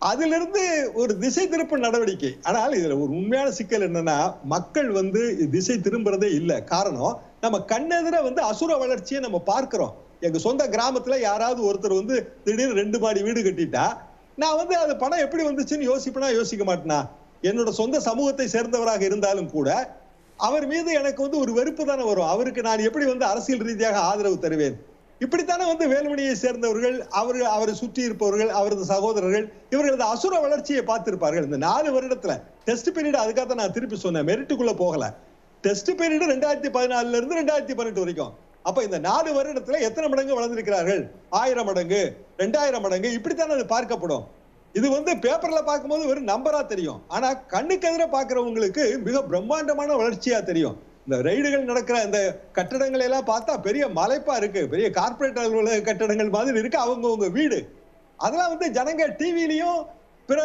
அதிலிருந்து ஒரு திசை திருப்பு நடவடிக்கை ஆனால் இதுல ஒரு உண்மையான சிக்கல் என்னன்னா மக்கள் வந்து திசை திரும்புறதே இல்லை காரணம் நம்ம கண்ணெதிர வந்து அசுர வளர்ச்சியை நம்ம பார்க்கிறோம் எங்க சொந்த கிராமத்துல யாராவது ஒருத்தர் வந்து திடீர்னு ரெண்டு மாடி வீடு கட்டிட்டா நான் வந்து அது பணம் எப்படி வந்துச்சுன்னு யோசிப்பேனா யோசிக்க மாட்டேனா என்னோட சொந்த சமூகத்தை சேர்ந்தவராக இருந்தாலும் கூட அவர் மீது எனக்கு வந்து ஒரு வெறுப்பு தானே வரும் அவருக்கு நான் எப்படி வந்து அரசியல் ரீதியாக ஆதரவு தருவேன் இப்படித்தானே வந்து வேலுமணியை சேர்ந்தவர்கள் அவர் அவரை சுற்றி இருப்பவர்கள் அவரது சகோதரர்கள் இவர்களது அசுர வளர்ச்சியை பார்த்திருப்பார்கள் இந்த நாலு வருடத்துல டெஸ்ட் பீரியட் அதுக்காக தான் நான் திருப்பி சொன்னேன் மெரிட்டுக்குள்ள போகல டெஸ்ட் பீரியடு ரெண்டாயிரத்தி பதினாலுல இருந்து ரெண்டாயிரத்தி பன்னெண்டு வரைக்கும் அப்ப இந்த நாலு வருடத்துல எத்தனை மடங்கு வளர்ந்திருக்கிறார்கள் ஆயிரம் மடங்கு ரெண்டாயிரம் மடங்கு இப்படித்தானே அது பார்க்கப்படும் இது வந்து பேப்பர்ல பார்க்கும்போது ஒரு நம்பரா தெரியும் ஆனா கண்ணுக்கு எதிர பாக்குறவங்களுக்கு மிக பிரம்மாண்டமான வளர்ச்சியா தெரியும் இந்த ரைடுகள் நடக்கிற அந்த கட்டடங்கள் எல்லாம் பார்த்தா பெரிய மலைப்பா இருக்கு பெரிய கார்பரேட் அலுவலக கட்டடங்கள் மாதிரி இருக்கு அவங்கவுங்க வீடு அதெல்லாம் வந்து ஜனங்க டிவிலையும் பிற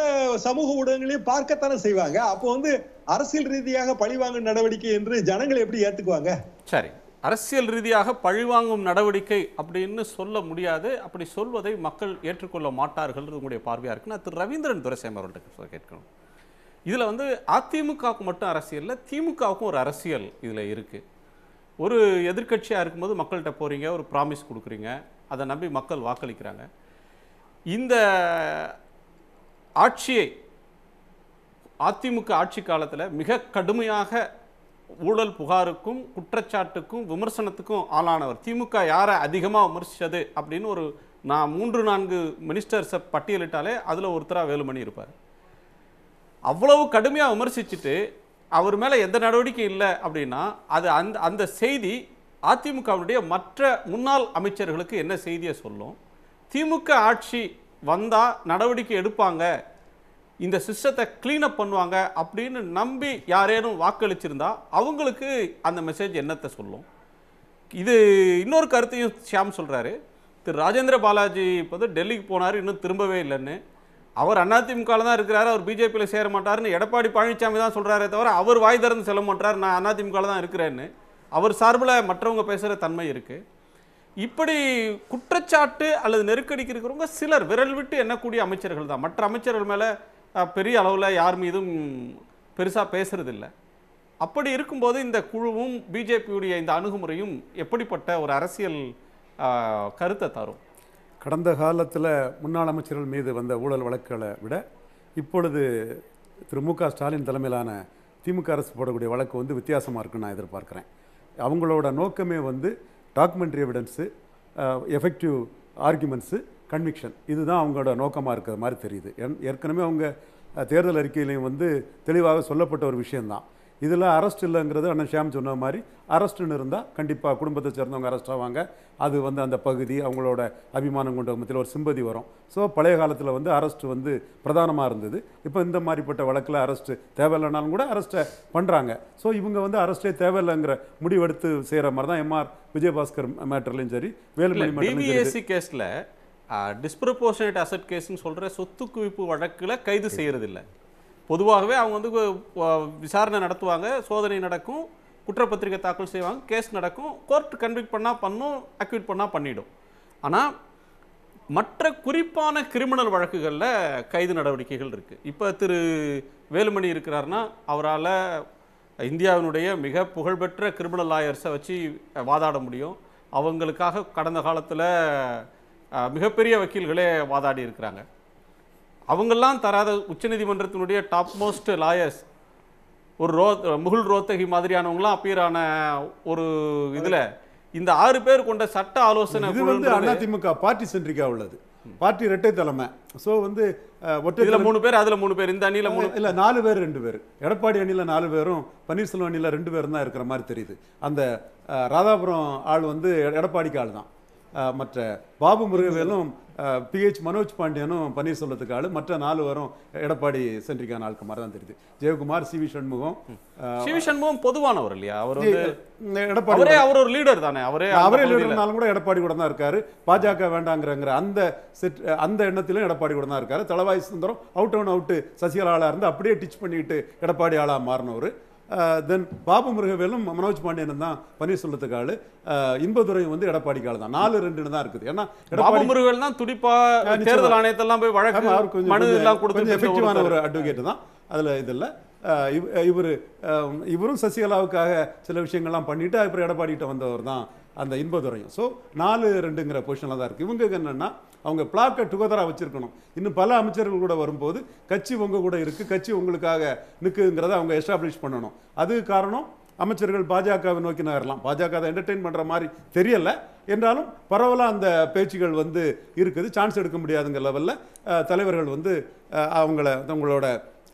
சமூக ஊடகங்களையும் பார்க்கத்தானே செய்வாங்க அப்போ வந்து அரசியல் ரீதியாக பழிவாங்கும் நடவடிக்கை என்று ஜனங்கள் எப்படி ஏத்துக்குவாங்க சரி அரசியல் ரீதியாக பழிவாங்கும் நடவடிக்கை அப்படின்னு சொல்ல முடியாது அப்படி சொல்வதை மக்கள் ஏற்றுக்கொள்ள மாட்டார்கள் உங்களுடைய பார்வையாக நான் திரு ரவீந்திரன் துரைசேமர் அவர்கள்ட்ட கேட்கணும் இதில் வந்து அதிமுகவுக்கு மட்டும் அரசியலில் திமுகவுக்கும் ஒரு அரசியல் இதில் இருக்குது ஒரு எதிர்கட்சியாக இருக்கும்போது மக்கள்கிட்ட போகிறீங்க ஒரு ப்ராமிஸ் கொடுக்குறீங்க அதை நம்பி மக்கள் வாக்களிக்கிறாங்க இந்த ஆட்சியை அதிமுக ஆட்சி காலத்தில் மிக கடுமையாக ஊழல் புகாருக்கும் குற்றச்சாட்டுக்கும் விமர்சனத்துக்கும் ஆளானவர் திமுக யாரை அதிகமாக விமர்சித்தது அப்படின்னு ஒரு நான் மூன்று நான்கு மினிஸ்டர்ஸை பட்டியலிட்டாலே அதில் ஒருத்தராக வேலுமணி இருப்பார் அவ்வளவு கடுமையாக விமர்சிச்சுட்டு அவர் மேலே எந்த நடவடிக்கை இல்லை அப்படின்னா அது அந்த அந்த செய்தி அதிமுகவுடைய மற்ற முன்னாள் அமைச்சர்களுக்கு என்ன செய்தியை சொல்லும் திமுக ஆட்சி வந்தால் நடவடிக்கை எடுப்பாங்க இந்த சிஸ்டத்தை க்ளீனப் பண்ணுவாங்க அப்படின்னு நம்பி யாரேனும் வாக்களிச்சிருந்தா அவங்களுக்கு அந்த மெசேஜ் என்னத்தை சொல்லும் இது இன்னொரு கருத்தையும் ஷியாம் சொல்கிறாரு திரு ராஜேந்திர பாலாஜி இப்போ வந்து டெல்லிக்கு போனார் இன்னும் திரும்பவே இல்லைன்னு அவர் அதிமுகவில் தான் இருக்கிறாரு அவர் பிஜேபியில் சேர மாட்டார்னு எடப்பாடி பழனிசாமி தான் சொல்கிறாரே தவிர அவர் வாய் திறந்து செல்ல மாட்டார் நான் அதிமுகவில் தான் இருக்கிறேன்னு அவர் சார்பில் மற்றவங்க பேசுகிற தன்மை இருக்குது இப்படி குற்றச்சாட்டு அல்லது நெருக்கடிக்கு இருக்கிறவங்க சிலர் விரல் விட்டு எண்ணக்கூடிய அமைச்சர்கள் தான் மற்ற அமைச்சர்கள் மேலே பெரிய அளவில் யார் மீதும் பெருசாக பேசுகிறதில்ல அப்படி இருக்கும்போது இந்த குழுவும் பிஜேபியுடைய இந்த அணுகுமுறையும் எப்படிப்பட்ட ஒரு அரசியல் கருத்தை தரும் கடந்த காலத்தில் முன்னாள் அமைச்சர்கள் மீது வந்த ஊழல் வழக்குகளை விட இப்பொழுது திரு மு க ஸ்டாலின் தலைமையிலான திமுக அரசு போடக்கூடிய வழக்கு வந்து வித்தியாசமாக இருக்குன்னு நான் எதிர்பார்க்குறேன் அவங்களோட நோக்கமே வந்து documentary evidence effective arguments conviction இதுதான் அவங்களோட நோக்கமாக இருக்கிற மாதிரி தெரியுது ஏற்கனவே அவங்க தேர்தல் அறிக்கையிலையும் வந்து தெளிவாக சொல்லப்பட்ட ஒரு விஷயந்தான் இதில் அரெஸ்ட் இல்லைங்கிறது அண்ணன் ஷியாம் சொன்ன மாதிரி அரெஸ்ட்டுன்னு இருந்தால் கண்டிப்பாக குடும்பத்தை சேர்ந்தவங்க அரெஸ்ட் ஆவாங்க அது வந்து அந்த பகுதி அவங்களோட அபிமானம் கொண்ட மத்தியில் ஒரு சிம்பதி வரும் ஸோ பழைய காலத்தில் வந்து அரெஸ்ட் வந்து பிரதானமாக இருந்தது இப்போ இந்த மாதிரிப்பட்ட வழக்கில் அரெஸ்ட்டு தேவையில்லைனாலும் கூட அரெஸ்ட்டை பண்ணுறாங்க ஸோ இவங்க வந்து அரெஸ்ட்டே தேவையில்லைங்கிற முடிவெடுத்து செய்கிற மாதிரி தான் எம்ஆர் விஜயபாஸ்கர் மேட்டர்லையும் சரி வேலுமணி கேஸில் டிஸ்ப்ரப்போர்ஷனேட் அசட் கேஸ்ன்னு சொல்கிற சொத்து குவிப்பு வழக்கில் கைது செய்கிறதில்ல பொதுவாகவே அவங்க வந்து விசாரணை நடத்துவாங்க சோதனை நடக்கும் குற்றப்பத்திரிகை தாக்கல் செய்வாங்க கேஸ் நடக்கும் கோர்ட் கன்விக் பண்ணால் பண்ணும் அக்யூட் பண்ணால் பண்ணிடும் ஆனால் மற்ற குறிப்பான கிரிமினல் வழக்குகளில் கைது நடவடிக்கைகள் இருக்குது இப்போ திரு வேலுமணி இருக்கிறாருன்னா அவரால் இந்தியாவினுடைய மிக புகழ்பெற்ற கிரிமினல் லாயர்ஸை வச்சு வாதாட முடியும் அவங்களுக்காக கடந்த காலத்தில் மிகப்பெரிய வக்கீல்களே வாதாடி இருக்கிறாங்க அவங்கெல்லாம் தராத உச்சநீதிமன்றத்தினுடைய டாப் மோஸ்ட் லாயர்ஸ் ஒரு ரோ முகுல் ரோத்தகி மாதிரியானவங்களாம் அப்பீர் ஒரு இதில் இந்த ஆறு பேர் கொண்ட சட்ட ஆலோசனை இது வந்து அதிமுக பார்ட்டி சென்றிக்கா உள்ளது பார்ட்டி ரெட்டை தலைமை ஸோ வந்து ஒற்றை இதில் மூணு பேர் அதில் மூணு பேர் இந்த அணியில் மூணு இல்லை நாலு பேர் ரெண்டு பேர் எடப்பாடி அணியில் நாலு பேரும் பன்னீர்செல்வம் அணியில் ரெண்டு பேரும் தான் இருக்கிற மாதிரி தெரியுது அந்த ராதாபுரம் ஆள் வந்து எடப்பாடிக்கு ஆள் தான் மற்ற பாபு முருகவேலும் பிஹெச் மனோஜ் பாண்டியனும் பன்னீர்செல்வத்துக்கு ஆள் மற்ற நாலு வரும் எடப்பாடி சென்றிக்கான ஆளுக்கு மாதிரி தான் தெரியுது Jayakumar C V Shanmugam C V Shanmugam பொதுவானவர் இல்லையா அவர் எடப்பாடி அவரே அவர் ஒரு லீடர் தானே அவரே அவரே லீடர்னாலும் கூட எடப்பாடி கூட தான் இருக்காரு பாஜக வேண்டாங்கிறங்கிற அந்த செட் அந்த எண்ணத்திலும் எடப்பாடி கூட தான் இருக்காரு Thalavai Sundaram out out out Sasikala இருந்து அப்படியே டிச் பண்ணிட்டு எடப்பாடி ஆளாக மாறினவர் தென் பாபு முருகவேலும் மனோஜ் பாண்டியன் தான் பன்னீர் செல்வத்துக்கு ஆளு இன்பதுரையும் வந்து எடப்பாடி காலு தான் நாலு ரெண்டுன்னு தான் இருக்குது ஏன்னா பாபு முருகவேல் தான் துடிப்பா தேர்தல் ஆணையத்தெல்லாம் போய் வழக்கு மனு எல்லாம் கொடுத்து எஃபெக்டிவான ஒரு அட்வொகேட் தான் அதில் இதில் இவர் இவரும் சசிகலாவுக்காக சில விஷயங்கள்லாம் பண்ணிட்டு அப்புறம் எடப்பாடிக்கிட்ட வந்தவர் தான் அந்த இன்பதுரையும் ஸோ நாலு ரெண்டுங்கிற பொசிஷனில் தான் இருக்குது இவங்க என்னென்னா அவங்க பிளாக்கை டுகெதராக வச்சுருக்கணும் இன்னும் பல அமைச்சர்கள் கூட வரும்போது கட்சி உங்கள் கூட இருக்குது கட்சி உங்களுக்காக நிற்குங்கிறத அவங்க எஸ்டாப்ளிஷ் பண்ணணும் அது காரணம் அமைச்சர்கள் பாஜகவை நோக்கி நகரலாம் பாஜக அதை என்டர்டெயின் பண்ணுற மாதிரி தெரியலை என்றாலும் பரவலாக அந்த பேச்சுகள் வந்து இருக்குது சான்ஸ் எடுக்க முடியாதுங்கிற லெவலில் தலைவர்கள் வந்து அவங்கள அவங்களோட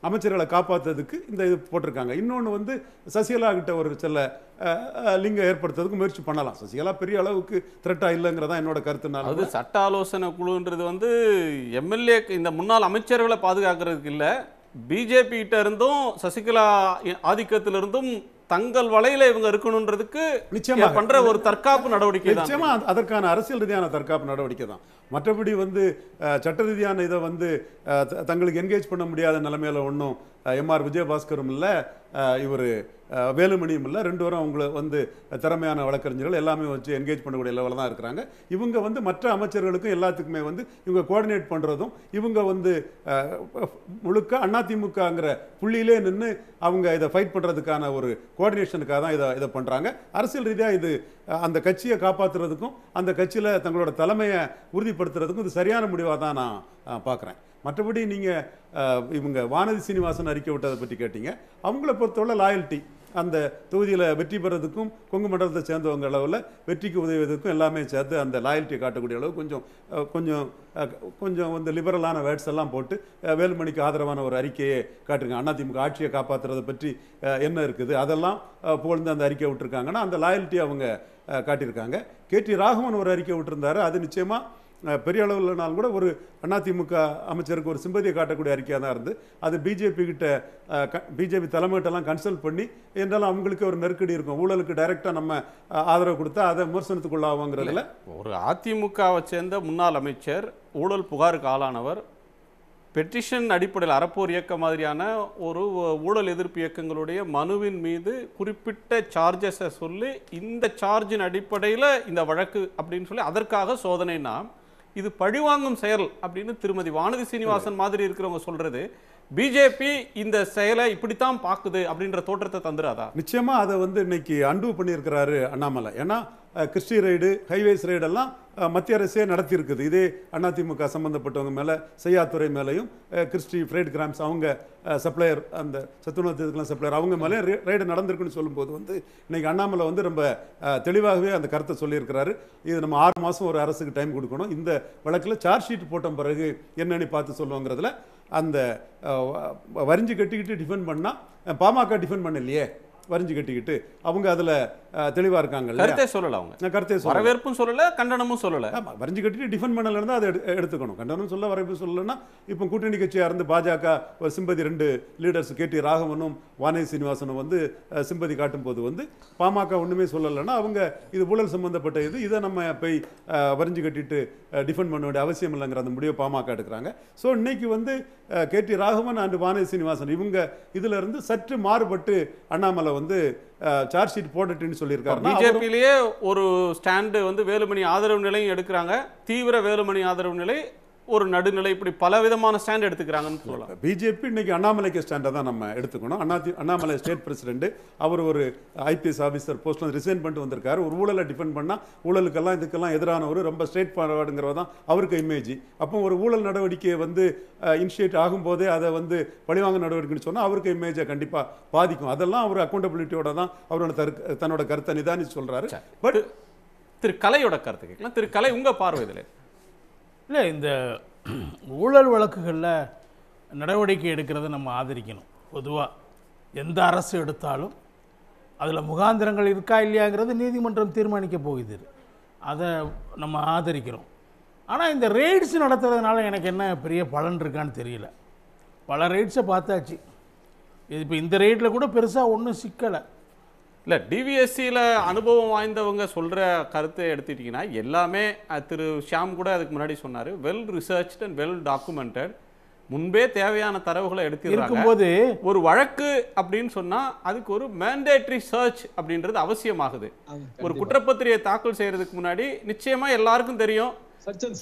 அமைச்சர்களை காப்பாற்றுறதுக்கு இந்த இது போட்டிருக்காங்க இன்னொன்று வந்து சசிகலா கிட்ட ஒரு சில லிங்கம் ஏற்படுத்துறதுக்கு முயற்சி பண்ணலாம் சசிகலா பெரிய அளவுக்கு த்ரெட்டாக இல்லைங்கிறதா என்னோட கருத்துனால அது சட்ட ஆலோசனை குழுன்றது வந்து எம்எல்ஏ இந்த முன்னாள் அமைச்சர்களை பாதுகாக்கிறதுக்கு இல்லை பிஜேபி கிட்ட இருந்தும் சசிகலா ஆதிக்கத்திலிருந்தும் தங்கள் வலையில இவங்க இருக்கணும்ன்றதுக்கு நிச்சயமா பண்ற ஒரு தற்காப்பு நடவடிக்கை நிச்சயமா அதற்கான அரசியல் ரீதியான தற்காப்பு நடவடிக்கை தான் மற்றபடி வந்து சட்ட ரீதியான இதை வந்து தங்களுக்கு என்கேஜ் பண்ண முடியாத நிலைமையில ஒன்றும் எம்ஆர் விஜயபாஸ்கரும் இல்லை இவர் வேலுமணியும் இல்லை ரெண்டு பேரும் அவங்கள வந்து திறமையான வழக்கறிஞர்கள் எல்லாமே வச்சு என்கேஜ் பண்ணக்கூடிய லெவலில் தான் இருக்கிறாங்க இவங்க வந்து மற்ற அமைச்சர்களுக்கும் எல்லாத்துக்குமே வந்து இவங்க கோஆர்டினேட் பண்ணுறதும் இவங்க வந்து முழுக்க அதிமுகங்கிற புள்ளியிலே நின்று அவங்க இதை ஃபைட் பண்ணுறதுக்கான ஒரு கோஆர்டினேஷனுக்காக தான் இதை இதை பண்ணுறாங்க அரசியல் ரீதியாக இது அந்த கட்சியை காப்பாற்றுறதுக்கும் அந்த கட்சியில் தங்களோட தலைமையை உறுதிப்படுத்துறதுக்கும் இது சரியான முடிவாக தான் நான் பார்க்குறேன் மற்றபடி நீங்கள் இவங்க வானதி சீனிவாசன் அறிக்கை விட்டதை பற்றி கேட்டீங்க அவங்கள பொறுத்தவரை லாயல்ட்டி அந்த தொகுதியில் வெற்றி பெறதுக்கும் கொங்கு மண்டலத்தை சேர்ந்தவங்க அளவில் வெற்றிக்கு உதவுவதற்கும் எல்லாமே சேர்த்து அந்த லாயல்ட்டியை காட்டக்கூடிய அளவு கொஞ்சம் கொஞ்சம் கொஞ்சம் வந்து லிபரலான வேர்ட்ஸ் எல்லாம் போட்டு வேலுமணிக்கு ஆதரவான ஒரு அறிக்கையை காட்டுங்க அதிமுக ஆட்சியை காப்பாற்றுறதை பற்றி என்ன இருக்குது அதெல்லாம் புகழ்ந்து அந்த அறிக்கையை விட்டுருக்காங்கன்னா அந்த லாயல்ட்டி அவங்க காட்டியிருக்காங்க கே டி ராகவன் ஒரு அறிக்கை விட்டுருந்தார் அது நிச்சயமாக பெரிய அளவில்னாலும் கூட ஒரு அதிமுக அமைச்சருக்கு ஒரு சிம்பதியை காட்டக்கூடிய அறிக்கையாக தான் இருந்து அது பிஜேபி கிட்ட பிஜேபி தலைமையிட்டெல்லாம் கன்சல்ட் பண்ணி என்றாலும் அவங்களுக்கு ஒரு நெருக்கடி இருக்கும் ஊழலுக்கு டைரெக்டாக நம்ம ஆதரவு கொடுத்தா அதை விமர்சனத்துக்குள்ளாகுங்கிறதுல ஒரு அதிமுகவை சேர்ந்த முன்னாள் அமைச்சர் ஊழல் புகாருக்கு ஆளானவர் பெட்டிஷன் அடிப்படையில் அறப்போர் இயக்கம் மாதிரியான ஒரு ஊழல் எதிர்ப்பு இயக்கங்களுடைய மனுவின் மீது குறிப்பிட்ட சார்ஜஸை சொல்லி இந்த சார்ஜின் அடிப்படையில் இந்த வழக்கு அப்படின்னு சொல்லி அதற்காக சோதனைனா இது பழிவாங்கும் செயல் அப்படின்னு திருமதி வானதி சீனிவாசன் மாதிரி இருக்கிறவங்க சொல்றது பிஜேபி இந்த செயலை இப்படித்தான் பார்க்குது அப்படின்ற தோற்றத்தை தந்துடாதா நிச்சயமா அதை வந்து இன்னைக்கு அண்டூ பண்ணியிருக்கிறாரு அண்ணாமலை ஏன்னா கிறிஸ்டி ரைடு ஹைவேஸ் ரைடெல்லாம் மத்திய அரசே நடத்தியிருக்குது இதே அதிமுக சம்மந்தப்பட்டவங்க மேலே செய்யாத்துறை மேலேயும் கிறிஸ்டி ஃப்ரைட் கிராம்ஸ் அவங்க சப்ளையர் அந்த சத்துணத்துக்கெல்லாம் சப்ளையர் அவங்க மேலே ரைடு நடந்திருக்குன்னு சொல்லும்போது வந்து இன்றைக்கி அண்ணாமலை வந்து ரொம்ப தெளிவாகவே அந்த கருத்தை சொல்லியிருக்கிறாரு இது நம்ம ஆறு மாதம் ஒரு அரசுக்கு டைம் கொடுக்கணும் இந்த வழக்கில் சார்ஜ் ஷீட் போட்ட பிறகு என்னென்னு பார்த்து சொல்லுவோங்கிறதுல அந்த வரிஞ்சு கட்டிக்கிட்டு டிஃபெண்ட் பண்ணால் பாமக டிஃபெண்ட் பண்ணலையே வரிஞ்சு கட்டிக்கிட்டு அவங்க அதில் தெளிவாக இருக்காங்க கருத்தே சொல்லலை அவங்க கருத்தே சொல்ல வரவேற்பும் சொல்லலை கண்டனமும் சொல்லலை ஆமாம் வரிஞ்சு கட்டிட்டு டிஃபன் பண்ணலைன்னா அதை எடுத்துக்கணும் கண்டனம் சொல்ல வரவேற்பு சொல்லலைன்னா இப்போ கூட்டணி கட்சியாக இருந்து பாஜக ஒரு சிம்பதி ரெண்டு லீடர்ஸ் கே டி ராகவனும் வானதி சீனிவாசனும் வந்து சிம்பதி காட்டும் போது வந்து பாமக ஒன்றுமே சொல்லலைன்னா அவங்க இது ஊழல் சம்மந்தப்பட்ட இது இதை நம்ம போய் வரைஞ்சு கட்டிட்டு டிஃபெண்ட் பண்ண வேண்டிய அவசியம் இல்லைங்கிற அந்த முடிவை பாமக எடுக்கிறாங்க ஸோ இன்னைக்கு வந்து K T Raghavan and Vanathi Srinivasan இவங்க இதிலிருந்து சற்று மாறுபட்டு அண்ணாமலை வந்து சார்ஜ் ஷீட் போட்டுட்டுன்னு சொல்லியிருக்காரு பிஜேபியிலேயே ஒரு ஸ்டாண்டு வந்து வேலுமணி ஆதரவு நிலையும் எடுக்கிறாங்க தீவிர வேலுமணி ஆதரவு நிலை ஒரு நடுநிலை இப்படி பல விதமான ஸ்டாண்ட் எடுத்துக்கிறாங்கன்னு சொல்லலாம் பிஜேபி இன்னைக்கு அண்ணாமலைக்கு ஸ்டாண்டை தான் நம்ம எடுத்துக்கணும் அண்ணா அண்ணாமலை ஸ்டேட் பிரசிடென்ட் அவர் ஒரு ஐபிஎஸ் ஆஃபீஸர் போஸ்ட் வந்து ரிசைன் பண்ணிட்டு வந்திருக்காரு ஒரு ஊழலை டிஃபெண்ட் பண்ணால் ஊழலுக்கெல்லாம் இதுக்கெல்லாம் எதிரானவர் ரொம்ப ஸ்டேட் பாடுங்கிறவ தான் அவருக்கு இமேஜ் அப்போ ஒரு ஊழல் நடவடிக்கையை வந்து இனிஷியேட் ஆகும்போதே அதை வந்து பழிவாங்க நடவடிக்கைன்னு சொன்னால் அவருக்கு இமேஜை கண்டிப்பாக பாதிக்கும் அதெல்லாம் அவர் அக்கௌண்டபிலிட்டியோட தான் அவரோட தரு தன்னோட கருத்தை நிதானி சொல்கிறாரு பட் திரு கலையோட கருத்து கேட்கலாம் திரு கலை உங்கள் பார்வை இதில் இல்லை இந்த ஊழல் வழக்குகளில் நடவடிக்கை எடுக்கிறத நம்ம ஆதரிக்கணும் பொதுவாக எந்த அரசு எடுத்தாலும் அதில் முகாந்திரங்கள் இருக்கா இல்லையாங்கிறது நீதிமன்றம் தீர்மானிக்க போகுது அதை நம்ம ஆதரிக்கிறோம் ஆனால் இந்த ரெய்ட்ஸ் நடத்துறதுனால எனக்கு என்ன பெரிய பலன் இருக்கான்னு தெரியல பல ரெய்ட்ஸை பார்த்தாச்சு இது இப்போ இந்த ரெய்டில் கூட பெருசாக ஒன்றும் சிக்கலை இல்லை டிவிஎஸ்சியில் அனுபவம் வாய்ந்தவங்க சொல்கிற கருத்தை எடுத்துட்டிங்கன்னா எல்லாமே திரு ஷியாம் கூட அதுக்கு முன்னாடி சொன்னார் well research and well documented முன்பே தேவையான தரவுகளை எடுத்து இருக்கும்போது ஒரு வழக்கு அப்படின்னு சொன்னா அதுக்கு ஒரு மேண்டேட்ரி சர்ச் அப்படின்றது அவசியமாகுது ஒரு குற்றப்பத்திரிகை தாக்கல் செய்யறதுக்கு முன்னாடி நிச்சயமா எல்லாருக்கும் தெரியும்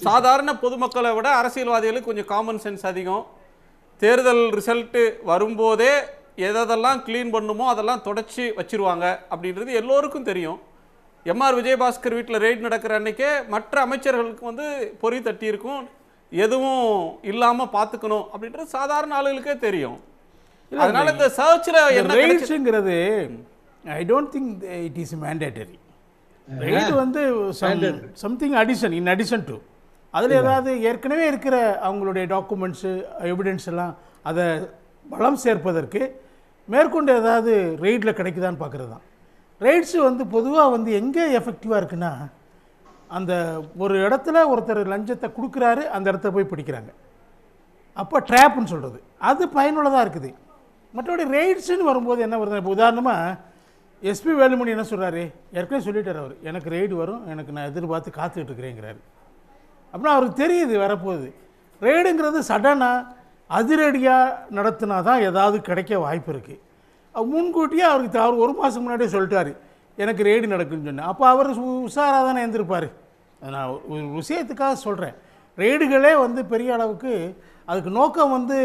சாதாரண பொதுமக்களை விட அரசியல்வாதிகளுக்கு கொஞ்சம் காமன் சென்ஸ் அதிகம் தேர்தல் ரிசல்ட்டு வரும்போதே எதெல்லாம் க்ளீன் பண்ணுமோ அதெல்லாம் தொடச்சி வச்சுருவாங்க அப்படின்றது எல்லோருக்கும் தெரியும் எம்ஆர் விஜயபாஸ்கர் வீட்டில் ரெய்டு நடக்கிற அன்றைக்கே மற்ற அமைச்சர்களுக்கு வந்து பொறி தட்டியிருக்கும் எதுவும் இல்லாமல் பார்த்துக்கணும் அப்படின்றது சாதாரண ஆளுகளுக்கே தெரியும் அதனால் இந்த சர்ச்சில் ரெய்ட்ஸுங்கிறது I don't think it is mandatory raid வந்து something addition in addition to அதில் ஏதாவது ஏற்கனவே இருக்கிற அவங்களுடைய டாக்குமெண்ட்ஸு எவிடென்ஸ் எல்லாம் அதை வளம் சேர்ப்பதற்கு மேற்கொண்டு ஏதாவது ரெய்டில் கிடைக்குதான்னு பார்க்குறது தான் ரெய்ட்ஸு வந்து பொதுவாக வந்து எங்கே எஃபெக்டிவாக இருக்குன்னா அந்த ஒரு இடத்துல ஒருத்தர் லஞ்சத்தை கொடுக்குறாரு அந்த இடத்த போய் பிடிக்கிறாங்க அப்போ ட்ராப்புன்னு சொல்கிறது அது பயனுள்ளதாக இருக்குது மற்றபடி ரெய்ட்ஸுன்னு வரும்போது என்ன வருது இப்போ உதாரணமாக எஸ்பி வேலுமணி என்ன சொல்கிறாரு ஏற்கனவே சொல்லிட்டார் அவர் எனக்கு ரெய்டு வரும் எனக்கு நான் எதிர்பார்த்து காத்துக்கிட்டு இருக்கிறேங்கிறாரு அப்படின்னா அவருக்கு தெரியுது வரப்போகுது ரெய்டுங்கிறது சடனாக அதிரடியாக நடத்தினா தான் ஏதாவது கிடைக்க வாய்ப்பு இருக்குது முன்கூட்டியே அவருக்கு அவர் ஒரு மாதம் முன்னாடியே சொல்லிட்டார் எனக்கு ரெய்டு நடக்குன்னு சொன்னேன் அப்போ அவர் உஷாராக தானே எழுந்திருப்பார் நான் ஒரு விஷயத்துக்காக சொல்கிறேன் ரெய்டுகளே வந்து பெரிய அளவுக்கு அதுக்கு நோக்கம் வந்து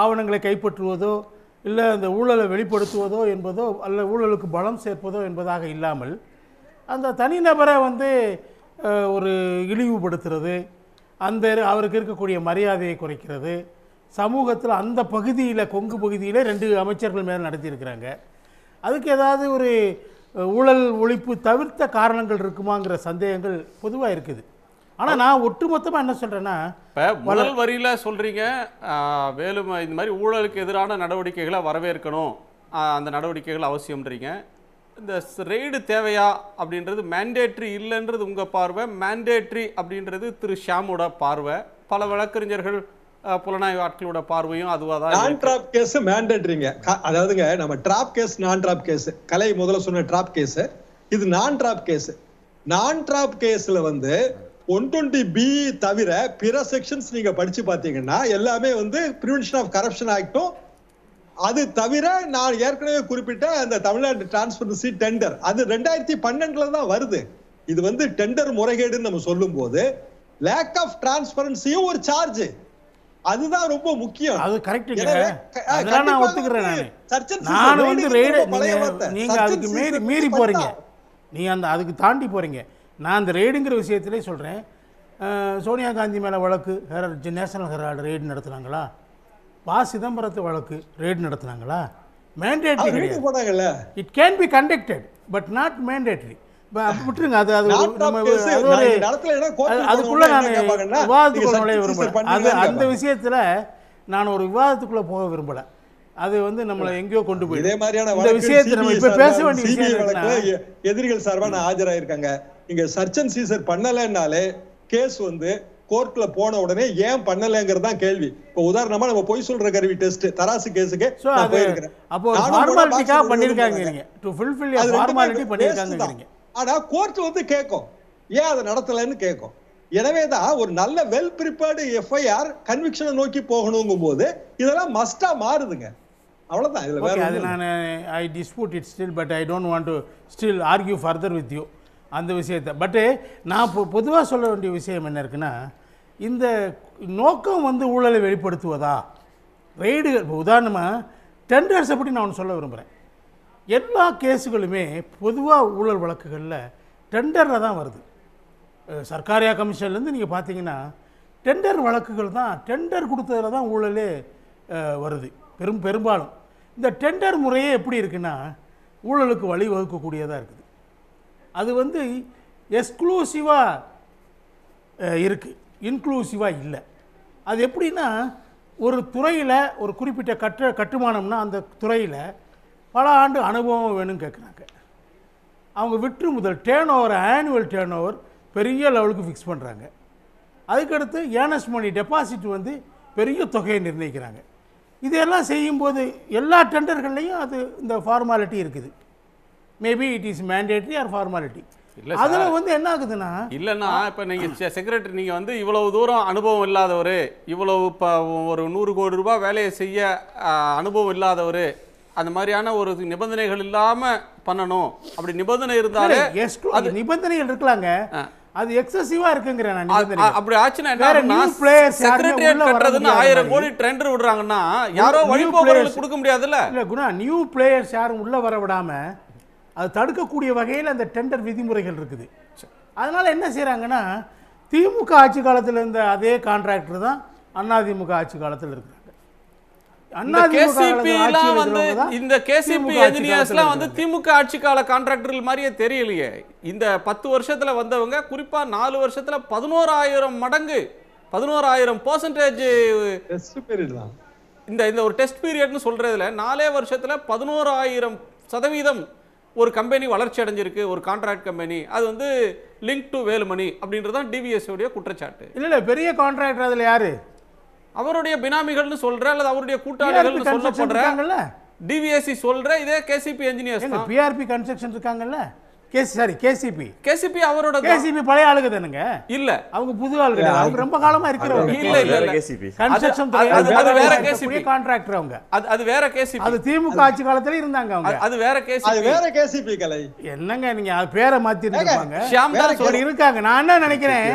ஆவணங்களை கைப்பற்றுவதோ இல்லை அந்த ஊழலை வெளிப்படுத்துவதோ என்பதோ அல்ல ஊழலுக்கு பலம் சேர்ப்பதோ என்பதாக இல்லாமல் அந்த தனிநபரை வந்து ஒரு இழிவுபடுத்துறது அந்த அவருக்கு இருக்கக்கூடிய மரியாதையை குறைக்கிறது சமூகத்தில் அந்த பகுதியில் கொங்கு பகுதியில் ரெண்டு அமைச்சர்கள் மேலே நடத்தியிருக்கிறாங்க அதுக்கு ஏதாவது ஒரு ஊழல் ஒழிப்பு தவிர்த்த காரணங்கள் இருக்குமாங்கிற சந்தேகங்கள் பொதுவாக இருக்குது ஆனால் நான் ஒட்டுமொத்தமாக என்ன சொல்கிறேன்னா இப்போ முதல் வரியில் சொல்கிறீங்க வேலும இந்த மாதிரி ஊழலுக்கு எதிரான நடவடிக்கைகளை வரவேற்கணும் அந்த நடவடிக்கைகள் அவசியம்ன்றீங்க இந்த ரெய்டு தேவையா அப்படின்றது மேண்டேட்ரி இல்லைன்றது உங்கள் பார்வை மேண்டேட்ரி அப்படின்றது திரு ஷாமோட பார்வை பல வழக்கறிஞர்கள் புலனாய்வு ஆட்களோட பார்வையும் அதுவா தான் நான் டிராப் கேஸ் மேண்டேட்ரிங்க அதாவதுங்க நம்ம ட்ராப் கேஸ் நான் ட்ராப் கேஸ் கலை முதல்ல சொன்ன ட்ராப் கேஸ் இது நான் ட்ராப் கேஸ் நான் ட்ராப் கேஸ்ல வந்து ஒன் டுவெண்ட்டி பி தவிர பிற செக்ஷன்ஸ் நீங்க படிச்சு பார்த்தீங்கன்னா எல்லாமே வந்து பிரிவென்ஷன் ஆஃப் கரப்ஷன் ஆக்டும் அது தவிர நான் ஏற்கனவே குறிப்பிட்ட அந்த தமிழ்நாடு டிரான்ஸ்பரன்சி டெண்டர் அது ரெண்டாயிரத்தி பன்னெண்டுல தான் வருது இது வந்து டெண்டர் முறைகேடுன்னு நம்ம சொல்லும் போது லேக் ஆஃப் டிரான்ஸ்பரன்சியும் ஒரு சார்ஜ் அதுதான் ரொம்ப முக்கியம் அது கரெக்ட் அதெல்லாம் நான் ஒத்துக்கிறேன் நான் வந்து ரெய்டு நீங்க அதுக்கு மீறி மீறி போறீங்க நீ அந்த அதுக்கு தாண்டி போறீங்க நான் அந்த ரெய்டுங்கிற விஷயத்திலே சொல்கிறேன் சோனியா காந்தி மேலே வழக்கு ஹெரால்ட் நேஷனல் ஹெரால்டு ரெய்டு நடத்துனாங்களா பா சிதம்பரத்து வழக்கு ரெய்டு நடத்துனாங்களா மேண்டேட்ரி கிடையாது it can be conducted but not mandatory விட்டுருங்க அது அது அதுக்குள்ள நான் விவாதத்துக்குள்ள நுழைய அது அந்த விஷயத்துல நான் ஒரு விவாதத்துக்குள்ள போக விரும்பல அது வந்து நம்மளை எங்கேயோ கொண்டு போய் இதே மாதிரியான இந்த விஷயத்தை நம்ம இப்ப பேச வேண்டிய எதிரிகள் சார்பா நான் ஆஜராயிருக்காங்க இங்க சர்ச்சன் சீசர் பண்ணலைன்னாலே கேஸ் வந்து கோர்ட்ல போன உடனே ஏன் பண்ணலங்கிறது தான் கேள்வி இப்போ உதாரணமா நம்ம பொய் சொல்ற கருவி டெஸ்ட் தராசு கேஸுக்கு நான் அப்போ பண்ணிருக்காங்க டு ஃபில்ஃபில் பண்ணிருக்காங்க ஆனா கோர்ட் வந்து கேட்கும் ஏன் அதை நடத்தலைன்னு கேட்கும் எனவே தான் ஒரு நல்ல வெல் ப்ரிப்பேர்டு எஃப்ஐஆர் கன்விக்ஷனை நோக்கி போகணுங்கும் போது இதெல்லாம் மஸ்டா மாறுதுங்க அவ்வளோதான் இதில் நான் I dispute it still but I don't want to still argue further with you அந்த விஷயத்தை பட்டு நான் பொதுவாக சொல்ல வேண்டிய விஷயம் என்ன இருக்குன்னா இந்த நோக்கம் வந்து ஊழலை வெளிப்படுத்துவதா ரெய்டுகள் இப்போ உதாரணமாக டெண்டர்ஸை பற்றி நான் ஒன்று சொல்ல விரும்புகிறேன் எல்லா கேஸுகளுமே பொதுவாக ஊழல் வழக்குகளில் டெண்டரில் தான் வருது சர்க்காரியா கமிஷன்லேருந்து நீங்கள் பார்த்தீங்கன்னா டெண்டர் வழக்குகள் தான் டெண்டர் கொடுத்ததில் தான் ஊழலே வருது பெரும் பெரும்பாலும் இந்த டெண்டர் முறையே எப்படி இருக்குன்னா ஊழலுக்கு வழிவகுக்கக்கூடியதாக இருக்குது அது வந்து எக்ஸ்க்ளூசிவாக இருக்குது இன்க்ளூசிவாக இல்லை அது எப்படின்னா ஒரு துறையில் ஒரு குறிப்பிட்ட கட்ட கட்டுமானம்னா அந்த துறையில் பல ஆண்டு அனுபவம் வேணும்னு கேட்குறாங்க அவங்க விற்று முதல் turnover annual turnover பெரிய லெவலுக்கு ஃபிக்ஸ் பண்ணுறாங்க அதுக்கடுத்து ஏனஸ் மணி டெபாசிட் வந்து பெரிய தொகையை நிர்ணயிக்கிறாங்க இதையெல்லாம் செய்யும்போது எல்லா டெண்டர்கள்லையும் அது இந்த ஃபார்மாலிட்டி இருக்குது maybe it is mandatory or formality அதில் வந்து என்ன ஆகுதுன்னா இல்லைன்னா இப்போ நீங்கள் செக்ரட்டரி நீங்கள் வந்து இவ்வளவு தூரம் அனுபவம் இல்லாதவர் இவ்வளவு இப்போ ஒரு நூறு கோடி ரூபாய் வேலையை செய்ய அனுபவம் இல்லாதவர் அந்த மாதிரியான ஒரு நிபந்தனைகள் இல்லாம பண்ணணும் அப்படி நிபந்தனை இருந்தாலே அது நிபந்தனைகள் இருக்கலாங்க அது எக்ஸசிவா இருக்குங்கிற நான் அப்படி ஆச்சுன்னா என்ன செக்ரட்டரியேட் கட்டுறதுன்னு ஆயிரம் கோடி ட்ரெண்டர் விடுறாங்கன்னா யாரோ வழிபோக்கர்களுக்கு கொடுக்க முடியாதுல்ல இல்ல குணா நியூ பிளேயர்ஸ் யாரும் உள்ள வர விடாம அது தடுக்கக்கூடிய வகையில் அந்த டெண்டர் விதிமுறைகள் இருக்குது அதனால என்ன செய்யறாங்கன்னா திமுக ஆட்சி காலத்தில் இருந்த அதே கான்ட்ராக்டர் தான் அண்ணா திமுக ஆட்சி காலத்தில் இருக்குது வந்து இந்த கேசிபி என்ஜினியர்ஸ்லாம் வந்து திமுக ஆட்சி கால கான்ட்ராக்டர்கள் மாதிரியே தெரியலையே இந்த பத்து வருஷத்துல வந்தவங்க குறிப்பா நாலு வருஷத்துல பதினோராயிரம் மடங்கு பதினோராயிரம் பர்சன்டேஜ் இந்த இந்த ஒரு டெஸ்ட் பீரியட்னு சொல்றதுல நாலே வருஷத்துல பதினோராயிரம் சதவீதம் ஒரு கம்பெனி வளர்ச்சி அடைஞ்சிருக்கு ஒரு கான்ட்ராக்ட் கம்பெனி அது வந்து லிங்க் டு வேலுமணி அப்படின்றது தான் டிவிஎஸ் உடைய குற்றச்சாட்டு இல்லை பெரிய கான்ட்ராக்டர் அதில் யாரு அவருடைய பினாமிகள்னு சொல்ற அல்லது அவருடைய கூட்டாளிகள்னு சொல்லப்படுற டிவிஎஸ்சி சொல்ற இதே கேசிபி என்ஜினியர்ஸ் பிஆர்பி கன்ஸ்ட்ரக்ஷன் இருக்காங்கல்ல கேசி சாரி கேசிபி கேசிபி அவரோட கேசிபி பழைய ஆளுங்க தானுங்க இல்ல அவங்க புது ஆளுங்க அவங்க ரொம்ப காலமா இருக்கிறவங்க இல்ல இல்ல கேசிபி கன்ஸ்ட்ரக்ஷன் அது வேற கேசிபி கான்ட்ராக்டர் அவங்க அது அது வேற கேசிபி அது திமுக ஆட்சி காலத்துல இருந்தாங்க அவங்க அது வேற கேசிபி அது வேற கேசிபி கலை என்னங்க நீங்க அது பேரை மாத்தி இருக்காங்க ஷியாம் தாஸ் இருக்காங்க நான் என்ன நினைக்கிறேன்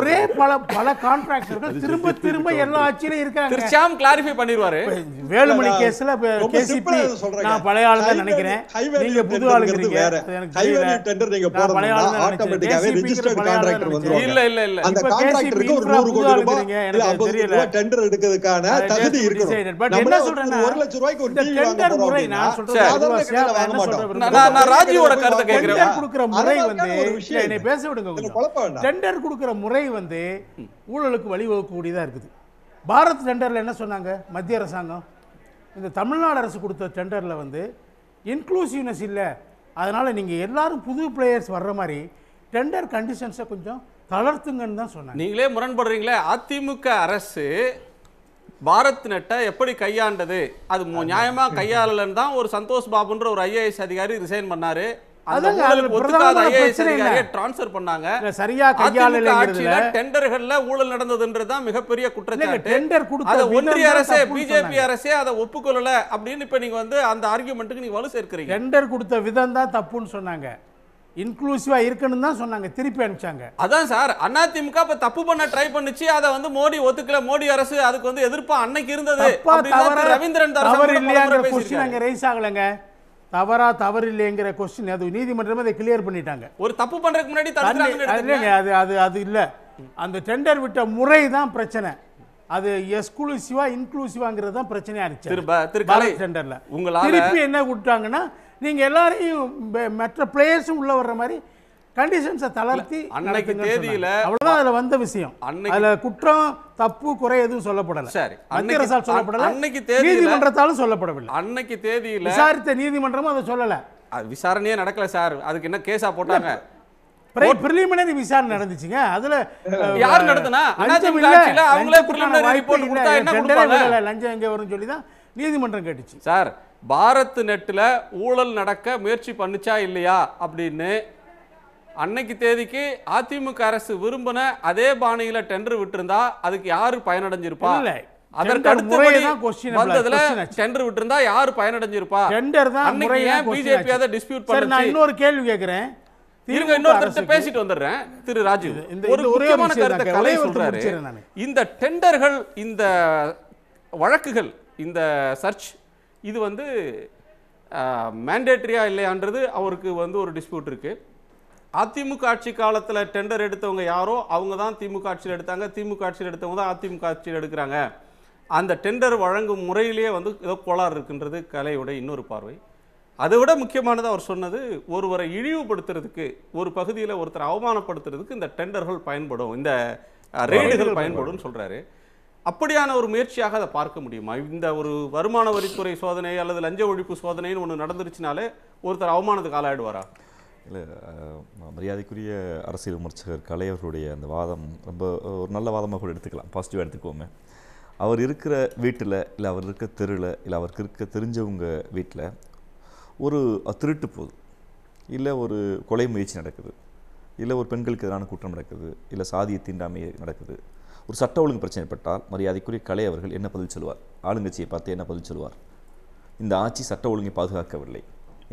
ஒரே பல பல கான்ட்ராக்டர்கள் திரும்ப திரும்ப எல்லா ஆட்சியிலும் இருக்காங்க திரு ஷியாம் கிளாரிஃபை பண்ணிடுவாரு வேலுமணி கேஸ்ல கேசிபி நான் பழைய ஆளுங்க நினைக்கிறேன் நீங்க புது ஆளுங்க எனக்கு டெண்டர் நீங்க ஆட்டோமேட்டிக்காவே ரெஜிஸ்டர்ட் கான்ட்ராக்டர் இல்ல இல்ல இல்ல அந்த கான்ட்ராக்டருக்கு ஒரு 100 கோடி ரூபாய் இல்ல 50 ரூபாய் டெண்டர் எடுக்கிறதுக்கான தகுதி பட் என்ன லட்சம் ரூபாய்க்கு ஒரு டிவி வாங்க போறோம் வாங்க மாட்டோம் நான் கருத்து கேக்குறேன் முறை வந்து என்னை பேச விடுங்க டெண்டர் முறை வந்து ஊழலுக்கு இருக்குது பாரத் டெண்டரில் என்ன சொன்னாங்க மத்திய அரசாங்கம் இந்த தமிழ்நாடு அரசு கொடுத்த டெண்டரில் வந்து இன்க்ளூசிவ்னஸ் இல்லை அதனால் நீங்கள் எல்லோரும் புது பிளேயர்ஸ் வர்ற மாதிரி டெண்டர் கண்டிஷன்ஸை கொஞ்சம் தளர்த்துங்கன்னு தான் சொன்னேன் நீங்களே முரண்படுறீங்களே அதிமுக அரசு பாரத் நெட்டை எப்படி கையாண்டது அது நியாயமாக கையாளலன்னு தான் ஒரு சந்தோஷ் பாபுன்ற ஒரு ஐஏஎஸ் அதிகாரி ரிசைன் பண்ணார் பண்ணாங்க சரியா டெண்டர்கள்ல ஊழல் தான் டெண்டர் ஒன்றிய அரசே பிஜேபி அரசே அப்படின்னு இப்ப நீங்க வந்து அந்த நீங்க வலு டெண்டர் கொடுத்த தப்புன்னு சொன்னாங்க தான் சொன்னாங்க திருப்பி அனுப்பிச்சாங்க அதான் சார் அதிமுக தப்பு பண்ண ட்ரை பண்ணுச்சு வந்து மோடி ஒத்துக்கல மோடி அரசு அதுக்கு வந்து எதிர்ப்பா அன்னைக்கு இருந்தது ரவீந்திரன் ரைஸ் ஆகலங்க தவறா தவறு இல்லைங்கிற கொஸ்டின் அது நீதிமன்றமே அதை கிளியர் பண்ணிட்டாங்க ஒரு தப்பு பண்றதுக்கு முன்னாடி அது அது அது இல்லை அந்த டெண்டர் விட்ட முறை தான் பிரச்சனை அது எக்ஸ்க்ளூசிவா இன்க்ளூசிவாங்கிறது தான் பிரச்சனையா இருந்துச்சு திரும்ப திருக்கலை டெண்டர்ல உங்களால திருப்பி என்ன விட்டாங்கன்னா நீங்க எல்லாரையும் மற்ற பிளேயர்ஸும் உள்ள வர்ற மாதிரி கண்டிஷன்ஸை தளர்த்தி அன்னைக்கு தேதியில அவ்வளவுதான் அதுல வந்த விஷயம் அதுல குற்றம் தப்பு குறை எதுவும் சொல்லப்படல சரி மத்திய அரசால் அன்னைக்கு தேதி நீதிமன்றத்தாலும் சொல்லப்படவில்லை அன்னைக்கு தேதியில விசாரித்த நீதிமன்றமும் அதை அது விசாரணையே நடக்கல சார் அதுக்கு என்ன கேஸா போட்டாங்க பிரிலிமினரி விசாரணை நடந்துச்சுங்க அதுல யார் நடத்தினா லஞ்சம் அவங்களே பிரிலிமினரி ரிப்போர்ட் கொடுத்தா என்ன லஞ்சம் எங்க வரும்னு சொல்லி தான் நீதிமன்றம் கேட்டுச்சு சார் பாரத் நெட்டில் ஊழல் நடக்க முயற்சி பண்ணுச்சா இல்லையா அப்படின்னு அன்னைக்கு தேதிக்கு அதிமுக அரசு விரும்பின அதே பாணியில டெண்டர் விட்டுருந்தா அதுக்கு யாரு பயனடைஞ்சிருப்பா அதற்கு அடுத்த வந்ததுல யாரு அன்னைக்கு டிஸ்பியூட் இன்னொரு கேள்வி கேட்கிறேன் பேசிட்டு வந்துடுறேன் திரு ராஜீவ் ஒரு கலை சொல்றாரு இந்த டெண்டர்கள் இந்த வழக்குகள் இந்த சர்ச் இது வந்து மேண்டேட்ரியா இல்லையான்றது அவருக்கு வந்து ஒரு டிஸ்பியூட் இருக்கு அதிமுக ஆட்சி காலத்தில் டெண்டர் எடுத்தவங்க யாரோ அவங்க தான் திமுக ஆட்சியில் எடுத்தாங்க திமுக ஆட்சியில் எடுத்தவங்க தான் அதிமுக ஆட்சியில் எடுக்கிறாங்க அந்த டெண்டர் வழங்கும் முறையிலேயே வந்து ஏதோ கோளாறு இருக்குன்றது கலையோட இன்னொரு பார்வை அதை விட முக்கியமானது அவர் சொன்னது ஒருவரை இழிவுபடுத்துறதுக்கு ஒரு பகுதியில் ஒருத்தரை அவமானப்படுத்துறதுக்கு இந்த டெண்டர்கள் பயன்படும் இந்த ரெய்டுகள் பயன்படும் சொல்கிறாரு அப்படியான ஒரு முயற்சியாக அதை பார்க்க முடியுமா இந்த ஒரு வருமான வரித்துறை சோதனை அல்லது லஞ்ச ஒழிப்பு சோதனைன்னு ஒன்று நடந்துருச்சுனாலே ஒருத்தர் அவமானத்துக்கு ஆளாயிடுவாரா இல்லை மரியாதைக்குரிய அரசியல் விமர்சகர் கலை அவர்களுடைய அந்த வாதம் ரொம்ப ஒரு நல்ல வாதமாக கூட எடுத்துக்கலாம் பாசிட்டிவாக எடுத்துக்கோமே அவர் இருக்கிற வீட்டில் இல்லை அவர் இருக்க தெருவில் இல்லை அவருக்கு இருக்க தெரிஞ்சவங்க வீட்டில் ஒரு திருட்டு போகுது இல்லை ஒரு கொலை முயற்சி நடக்குது இல்லை ஒரு பெண்களுக்கு எதிரான குற்றம் நடக்குது இல்லை சாதிய தீண்டாமை நடக்குது ஒரு சட்ட ஒழுங்கு பிரச்சனை பட்டால் மரியாதைக்குரிய கலை அவர்கள் என்ன பதில் சொல்வார் ஆளுங்கட்சியை பார்த்து என்ன பதில் சொல்வார் இந்த ஆட்சி சட்ட ஒழுங்கை பாதுகாக்கவில்லை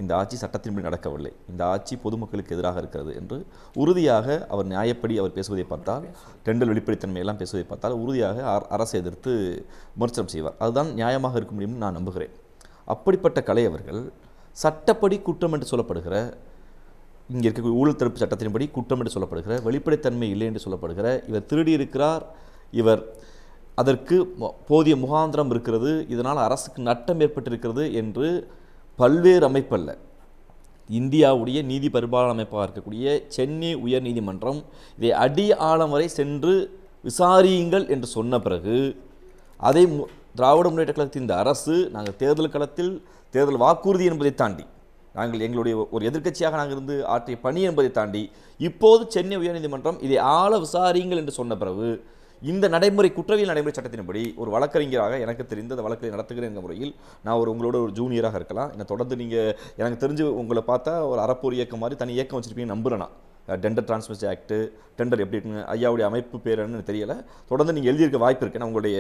இந்த ஆட்சி சட்டத்தின்படி நடக்கவில்லை இந்த ஆட்சி பொதுமக்களுக்கு எதிராக இருக்கிறது என்று உறுதியாக அவர் நியாயப்படி அவர் பேசுவதை பார்த்தால் டெண்டல் வெளிப்படைத்தன்மையெல்லாம் பேசுவதை பார்த்தால் உறுதியாக அரசை எதிர்த்து விமர்சனம் செய்வார் அதுதான் நியாயமாக இருக்க முடியும்னு நான் நம்புகிறேன் அப்படிப்பட்ட கலை அவர்கள் சட்டப்படி குற்றம் என்று சொல்லப்படுகிற இங்கே இருக்கக்கூடிய ஊழல் தடுப்பு சட்டத்தின்படி குற்றம் என்று சொல்லப்படுகிற வெளிப்படைத்தன்மை இல்லை என்று சொல்லப்படுகிற இவர் திருடி இருக்கிறார் இவர் அதற்கு போதிய முகாந்திரம் இருக்கிறது இதனால் அரசுக்கு நட்டம் ஏற்பட்டிருக்கிறது என்று பல்வேறு அமைப்பல்ல இந்தியாவுடைய நீதி பரிபாலன அமைப்பாக இருக்கக்கூடிய சென்னை உயர்நீதிமன்றம் இதை அடி ஆழம் வரை சென்று விசாரியுங்கள் என்று சொன்ன பிறகு அதை திராவிட முன்னேற்ற கழகத்தின் இந்த அரசு நாங்கள் தேர்தல் களத்தில் தேர்தல் வாக்குறுதி என்பதை தாண்டி நாங்கள் எங்களுடைய ஒரு எதிர்க்கட்சியாக நாங்கள் இருந்து ஆற்றிய பணி என்பதை தாண்டி இப்போது சென்னை உயர்நீதிமன்றம் இதை ஆழ விசாரியுங்கள் என்று சொன்ன பிறகு இந்த நடைமுறை குற்றவியல் நடைமுறை சட்டத்தின்படி ஒரு வழக்கறிஞராக எனக்கு தெரிந்த அந்த வழக்கை நடத்துகிறேன் என்ற முறையில் நான் ஒரு உங்களோட ஒரு ஜூனியராக இருக்கலாம் என்னை தொடர்ந்து நீங்கள் எனக்கு தெரிஞ்சு உங்களை பார்த்தா ஒரு அறப்போர் இயக்கம் மாதிரி தனி இயக்கம் வச்சுருப்பீங்க நம்புறேன் டெண்டர் டிரான்ஸ்மிஷன் ஆக்ட்டு டெண்டர் எப்படி இருக்குங்க ஐயாவுடைய அமைப்பு பேர் தெரியலை தெரியல தொடர்ந்து நீங்கள் எழுதியிருக்க வாய்ப்பு இருக்கு நான் உங்களுடைய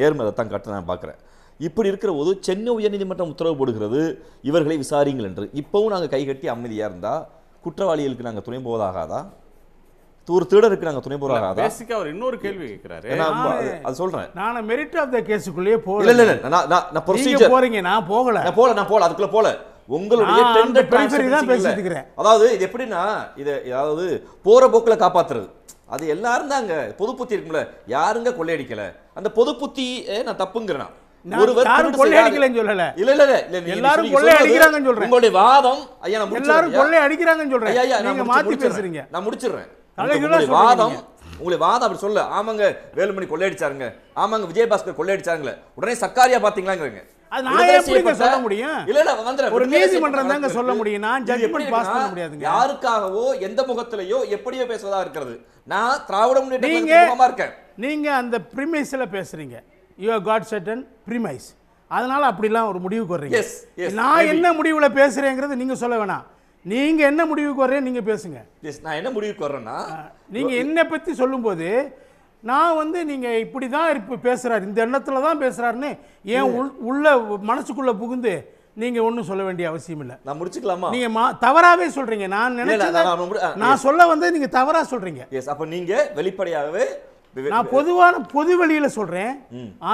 நேர்மை தான் கட்ட நான் பார்க்குறேன் இப்படி இருக்கிற போது சென்னை உயர்நீதிமன்றம் உத்தரவு போடுகிறது இவர்களை விசாரிங்கள் என்று இப்போவும் நாங்கள் கைகட்டி அமைதியாக இருந்தால் குற்றவாளிகளுக்கு நாங்கள் துணை போவதாகாதா ஒரு திருடருக்கு இருக்கிறாங்க துணை போறாரு பேசிக்கா அவர் இன்னொரு கேள்வி கேட்கிறாரு அது சொல்றேன் நான் மெரிட் ஆஃப் த கேஸுக்குள்ளேயே போல இல்ல இல்ல நான் நான் ப்ரொசீஜர் போறீங்க நான் போகல நான் நான் போல அதுக்குள்ள போல உங்களுடைய டெண்டர் தான் பேசிட்டு அதாவது இது எப்படின்னா இது அதாவது போற போக்குல காப்பாத்துறது அது எல்லாரும் தாங்க பொது புத்தி இருக்கும்ல யாருங்க கொள்ளையடிக்கல அந்த பொது புத்தி நான் தப்புங்கிறேன் ஒருவர் கொள்ளையடிக்கலன்னு சொல்லல இல்ல இல்ல எல்லாரும் சொல்றேன் வாதம் ஐயா சொல்றேன் ஐயா நீங்க மாத்தி நான் முடிச்சிடுறேன் வாதம் உங்களை வாதம் அப்படி சொல்ல ஆமாங்க வேலுமணி கொள்ளையடிச்சாருங்க ஆமாங்க விஜயபாஸ்கர் கொள்ளையடிச்சாங்களே உடனே சக்காரியா பாத்தீங்களாங்கிறீங்க யாருக்காகவோ எந்த எப்படியோ பேசுவதா இருக்கிறது நான் நீங்க அந்த பேசுறீங்க யூ காட் செட்டன் பிரிமைஸ் அதனால அப்படிலாம் ஒரு முடிவுக்கு நான் என்ன முடிவுல பேசுறேங்கிறது நீங்க சொல்ல வேணாம் நீங்கள் என்ன முடிவுக்கு வர நீங்கள் பேசுங்க எஸ் நான் என்ன முடிவுக்கு சொல்லும் நீங்கள் என்னை பற்றி சொல்லும்போது நான் வந்து நீங்கள் இப்படி தான் பேசுறாரு இந்த எண்ணத்தில் தான் பேசுகிறாருன்னு ஏன் உள் உள்ள மனசுக்குள்ளே புகுந்து நீங்கள் ஒன்றும் சொல்ல வேண்டிய அவசியம் இல்லை நான் முடிச்சுக்கலாமா நீங்கள் மா தவறாகவே சொல்கிறீங்க நான் நினைச்சேன் நான் சொல்ல வந்து நீங்கள் தவறாக சொல்கிறீங்க எஸ் அப்போ நீங்கள் வெளிப்படையாகவே நான் பொதுவான பொது வழியில சொல்கிறேன்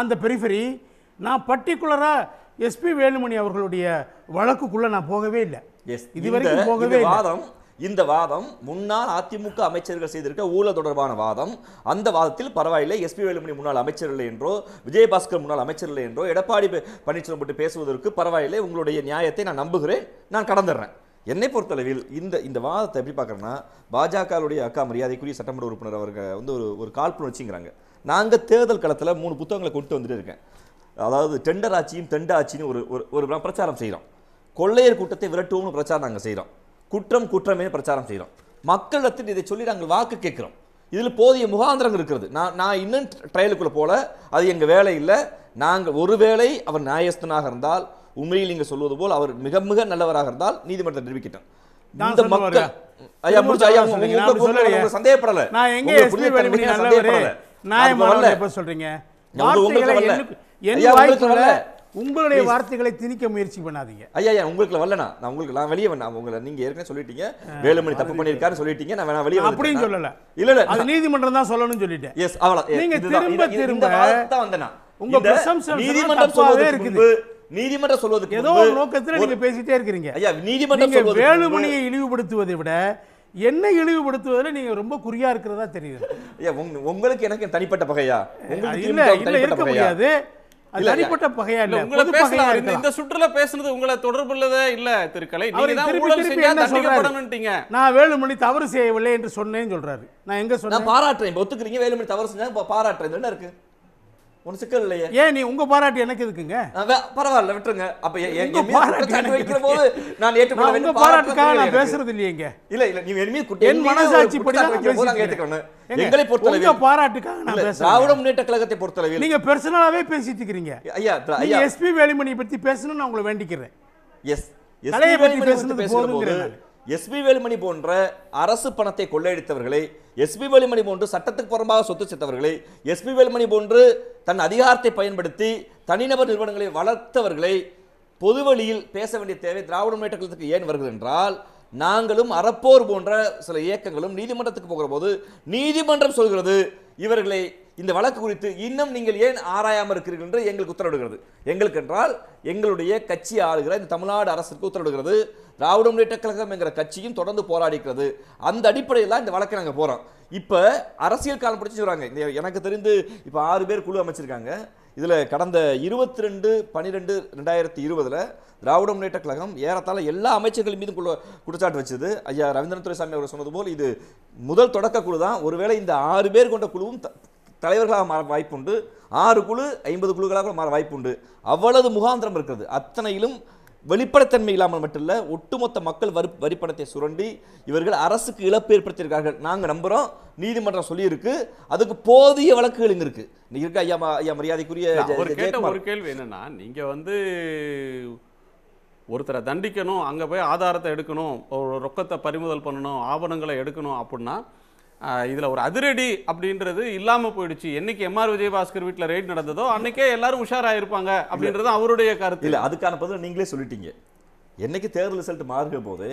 அந்த பெரிஃபரி நான் பர்டிகுலராக எஸ்பி வேலுமணி அவர்களுடைய வழக்குக்குள்ளே நான் போகவே இல்லை எஸ் வாதம் இந்த வாதம் முன்னாள் அதிமுக அமைச்சர்கள் செய்திருக்க ஊழல் தொடர்பான வாதம் அந்த வாதத்தில் பரவாயில்லை எஸ்பி வேலுமணி முன்னாள் அமைச்சர் இல்லை என்றோ விஜயபாஸ்கர் முன்னாள் அமைச்சர் இல்லை என்றோ எடப்பாடி பன்னீர்செல்வம் பற்றி பேசுவதற்கு பரவாயில்லை உங்களுடைய நியாயத்தை நான் நம்புகிறேன் நான் கடந்துடுறேன் என்னை பொறுத்தளவில் இந்த இந்த வாதத்தை எப்படி பார்க்குறேன்னா பாஜகவுடைய அக்கா மரியாதைக்குரிய சட்டமன்ற உறுப்பினர் அவர்கள் வந்து ஒரு ஒரு வச்சுங்கிறாங்க நாங்கள் தேர்தல் களத்தில் மூணு புத்தகங்களை கொண்டு வந்துட்டு இருக்கேன் அதாவது டெண்டர் ஆட்சியும் தெண்ட ஆட்சின்னு ஒரு ஒரு பிரச்சாரம் செய்கிறோம் கொள்ளையர் கூட்டத்தை விரட்டுவோம்னு பிரச்சாரம் நாங்கள் செய்கிறோம் குற்றம் குற்றமே பிரச்சாரம் செய்கிறோம் மக்களிடத்தில் இதை சொல்லி நாங்கள் வாக்கு கேட்குறோம் இதில் போதிய முகாந்திரம் இருக்கிறது நான் நான் இன்னும் ட்ரையலுக்குள்ளே போல அது எங்கள் வேலை இல்லை நாங்கள் ஒருவேளை அவர் நியாயஸ்தனாக இருந்தால் உண்மையில் நீங்கள் சொல்வது போல் அவர் மிக மிக நல்லவராக இருந்தால் நீதிமன்றத்தை நிரூபிக்கட்டும் சந்தேகப்படல சொல்றீங்க உங்களுடைய வார்த்தைகளை திணிக்க முயற்சி பண்ணாதீங்க ஐயா ஐயா உங்களுக்கு வரலண்ணா நான் உங்களுக்கு நான் வெளியே வேணா உங்களை நீங்க ஏற்கனவே சொல்லிட்டீங்க வேலுமணி தப்பு பண்ணிருக்காரு சொல்லிட்டீங்க நான் வேணா வெளியே அப்படின்னு சொல்லல இல்ல இல்ல அது நீதிமன்றம் தான் சொல்லணும்னு சொல்லிட்டேன் எஸ் அவ்வளவு நீங்க திரும்ப திரும்ப தான் வந்தேனா உங்க பிரசம்சம் நீதிமன்றம் சொல்லவே இருக்குது நீதிமன்றம் சொல்வதற்கு ஏதோ ஒரு நோக்கத்துல நீங்க பேசிட்டே இருக்கிறீங்க ஐயா நீதிமன்றம் வேலுமணியை இழிவுபடுத்துவதை விட என்ன இழிவுபடுத்துவதில் நீங்க ரொம்ப குறியா இருக்கிறதா தெரியுது உங்களுக்கு எனக்கு தனிப்பட்ட பகையா உங்களுக்கு இருக்க முடியாது தனிப்பட்ட பகையா இல்ல உங்களை பேசலாம் இந்த சுற்றுல பேசுனது உங்களை தொடர்புள்ளதே இல்ல திருக்கலை நீங்க தான் ஊழல் நான் வேலுமணி தவறு செய்யவில்லை என்று சொன்னேன்னு சொல்றாரு நான் எங்க சொன்னேன் பாராட்டுறேன் ஒத்துக்கிறீங்க வேலுமணி தவறு செஞ்சா பாராட்டுறேன் என்ன இருக்கு ஒன்று சிக்கல் இல்லையே ஏன் நீ உங்க பாராட்டு எனக்கு இருக்குங்க பரவாயில்ல விட்டுருங்க அப்ப எங்க பாராட்டு வைக்கிற போது நான் ஏற்றுக்கொள்ள வேண்டும் பாராட்டுக்காக நான் பேசுறது இல்லையேங்க இல்ல இல்ல நீ என் மீது என் மனசாட்சி படி தான் ஏற்றுக்கணும் எங்களை பொறுத்தளவில் உங்க பாராட்டுக்காக நான் பேசுறேன் திராவிட முன்னேற்ற கழகத்தை பொறுத்தளவில் நீங்க பெர்சனலாவே பேசிட்டு இருக்கீங்க ஐயா ஐயா எஸ்பி வேலுமணி பத்தி பேசணும்னு நான் உங்களை வேண்டிக்கிறேன் எஸ் தலையை பத்தி பேசுனது போதுங்கிறேன் எஸ்பி வேலுமணி போன்ற அரசு பணத்தை கொள்ளையடித்தவர்களை எஸ்பி வேலுமணி போன்று சட்டத்துக்கு புறம்பாக சொத்து சேர்த்தவர்களை எஸ்பி வேலுமணி போன்று தன் அதிகாரத்தை பயன்படுத்தி தனிநபர் நிறுவனங்களை வளர்த்தவர்களை பொது வழியில் பேச வேண்டிய தேவை திராவிட முன்னேற்ற கழகத்துக்கு ஏன் வருகிறது என்றால் நாங்களும் அறப்போர் போன்ற சில இயக்கங்களும் நீதிமன்றத்துக்கு போகிற போது நீதிமன்றம் சொல்கிறது இவர்களை இந்த வழக்கு குறித்து இன்னும் நீங்கள் ஏன் ஆராயாமல் இருக்கிறீர்கள் என்று எங்களுக்கு உத்தரவிடுகிறது எங்களுக்கு என்றால் எங்களுடைய கட்சி ஆளுகிற இந்த தமிழ்நாடு அரசுக்கு உத்தரவிடுகிறது திராவிட முன்னேற்ற கழகம் என்கிற கட்சியும் தொடர்ந்து போராடிக்கிறது அந்த அடிப்படையில் இந்த வழக்கை நாங்கள் போகிறோம் இப்போ அரசியல் காலம் பிடிச்சி சொல்கிறாங்க இந்த எனக்கு தெரிந்து இப்போ ஆறு பேர் குழு அமைச்சிருக்காங்க இதில் கடந்த இருபத்தி ரெண்டு பன்னிரெண்டு ரெண்டாயிரத்தி இருபதில் திராவிட முன்னேற்ற கழகம் ஏறத்தாழ எல்லா அமைச்சர்கள் மீதும் குற்றச்சாட்டு வச்சது ஐயா ரவீந்திரன் துறைசாமி அவர் சொன்னது போல் இது முதல் தொடக்க குழு தான் ஒருவேளை இந்த ஆறு பேர் கொண்ட குழுவும் தலைவர்களாக மாற வாய்ப்புண்டு ஆறு குழு ஐம்பது குழுக்களாக மாற வாய்ப்புண்டு அவ்வளவு முகாந்திரம் இருக்கிறது அத்தனையிலும் வெளிப்படைத்தன்மை இல்லாமல் மட்டும் இல்லை ஒட்டுமொத்த மக்கள் வரி வரிப்பணத்தை சுரண்டி இவர்கள் அரசுக்கு இழப்பு ஏற்படுத்தியிருக்கார்கள் நாங்கள் நம்புகிறோம் நீதிமன்றம் சொல்லியிருக்கு அதுக்கு போதிய வழக்குகள் இங்கே இருக்குது இன்றைக்கி இருக்க ஐயா ஐயா மரியாதைக்குரிய ஒரு கேள்வி என்னென்னா நீங்கள் வந்து ஒருத்தரை தண்டிக்கணும் அங்கே போய் ஆதாரத்தை எடுக்கணும் ரொக்கத்தை பறிமுதல் பண்ணணும் ஆவணங்களை எடுக்கணும் அப்படின்னா இதில் ஒரு அதிரடி அப்படின்றது இல்லாமல் போயிடுச்சு என்னைக்கு ஆர் விஜயபாஸ்கர் வீட்டில் ரெய்ட் நடந்ததோ அன்னைக்கே எல்லாரும் உஷாராக இருப்பாங்க அப்படின்றது அவருடைய கருத்து இல்லை அதுக்கான பதில் நீங்களே சொல்லிட்டீங்க என்னைக்கு தேர்தல் ரிசல்ட் மாறுகிற போது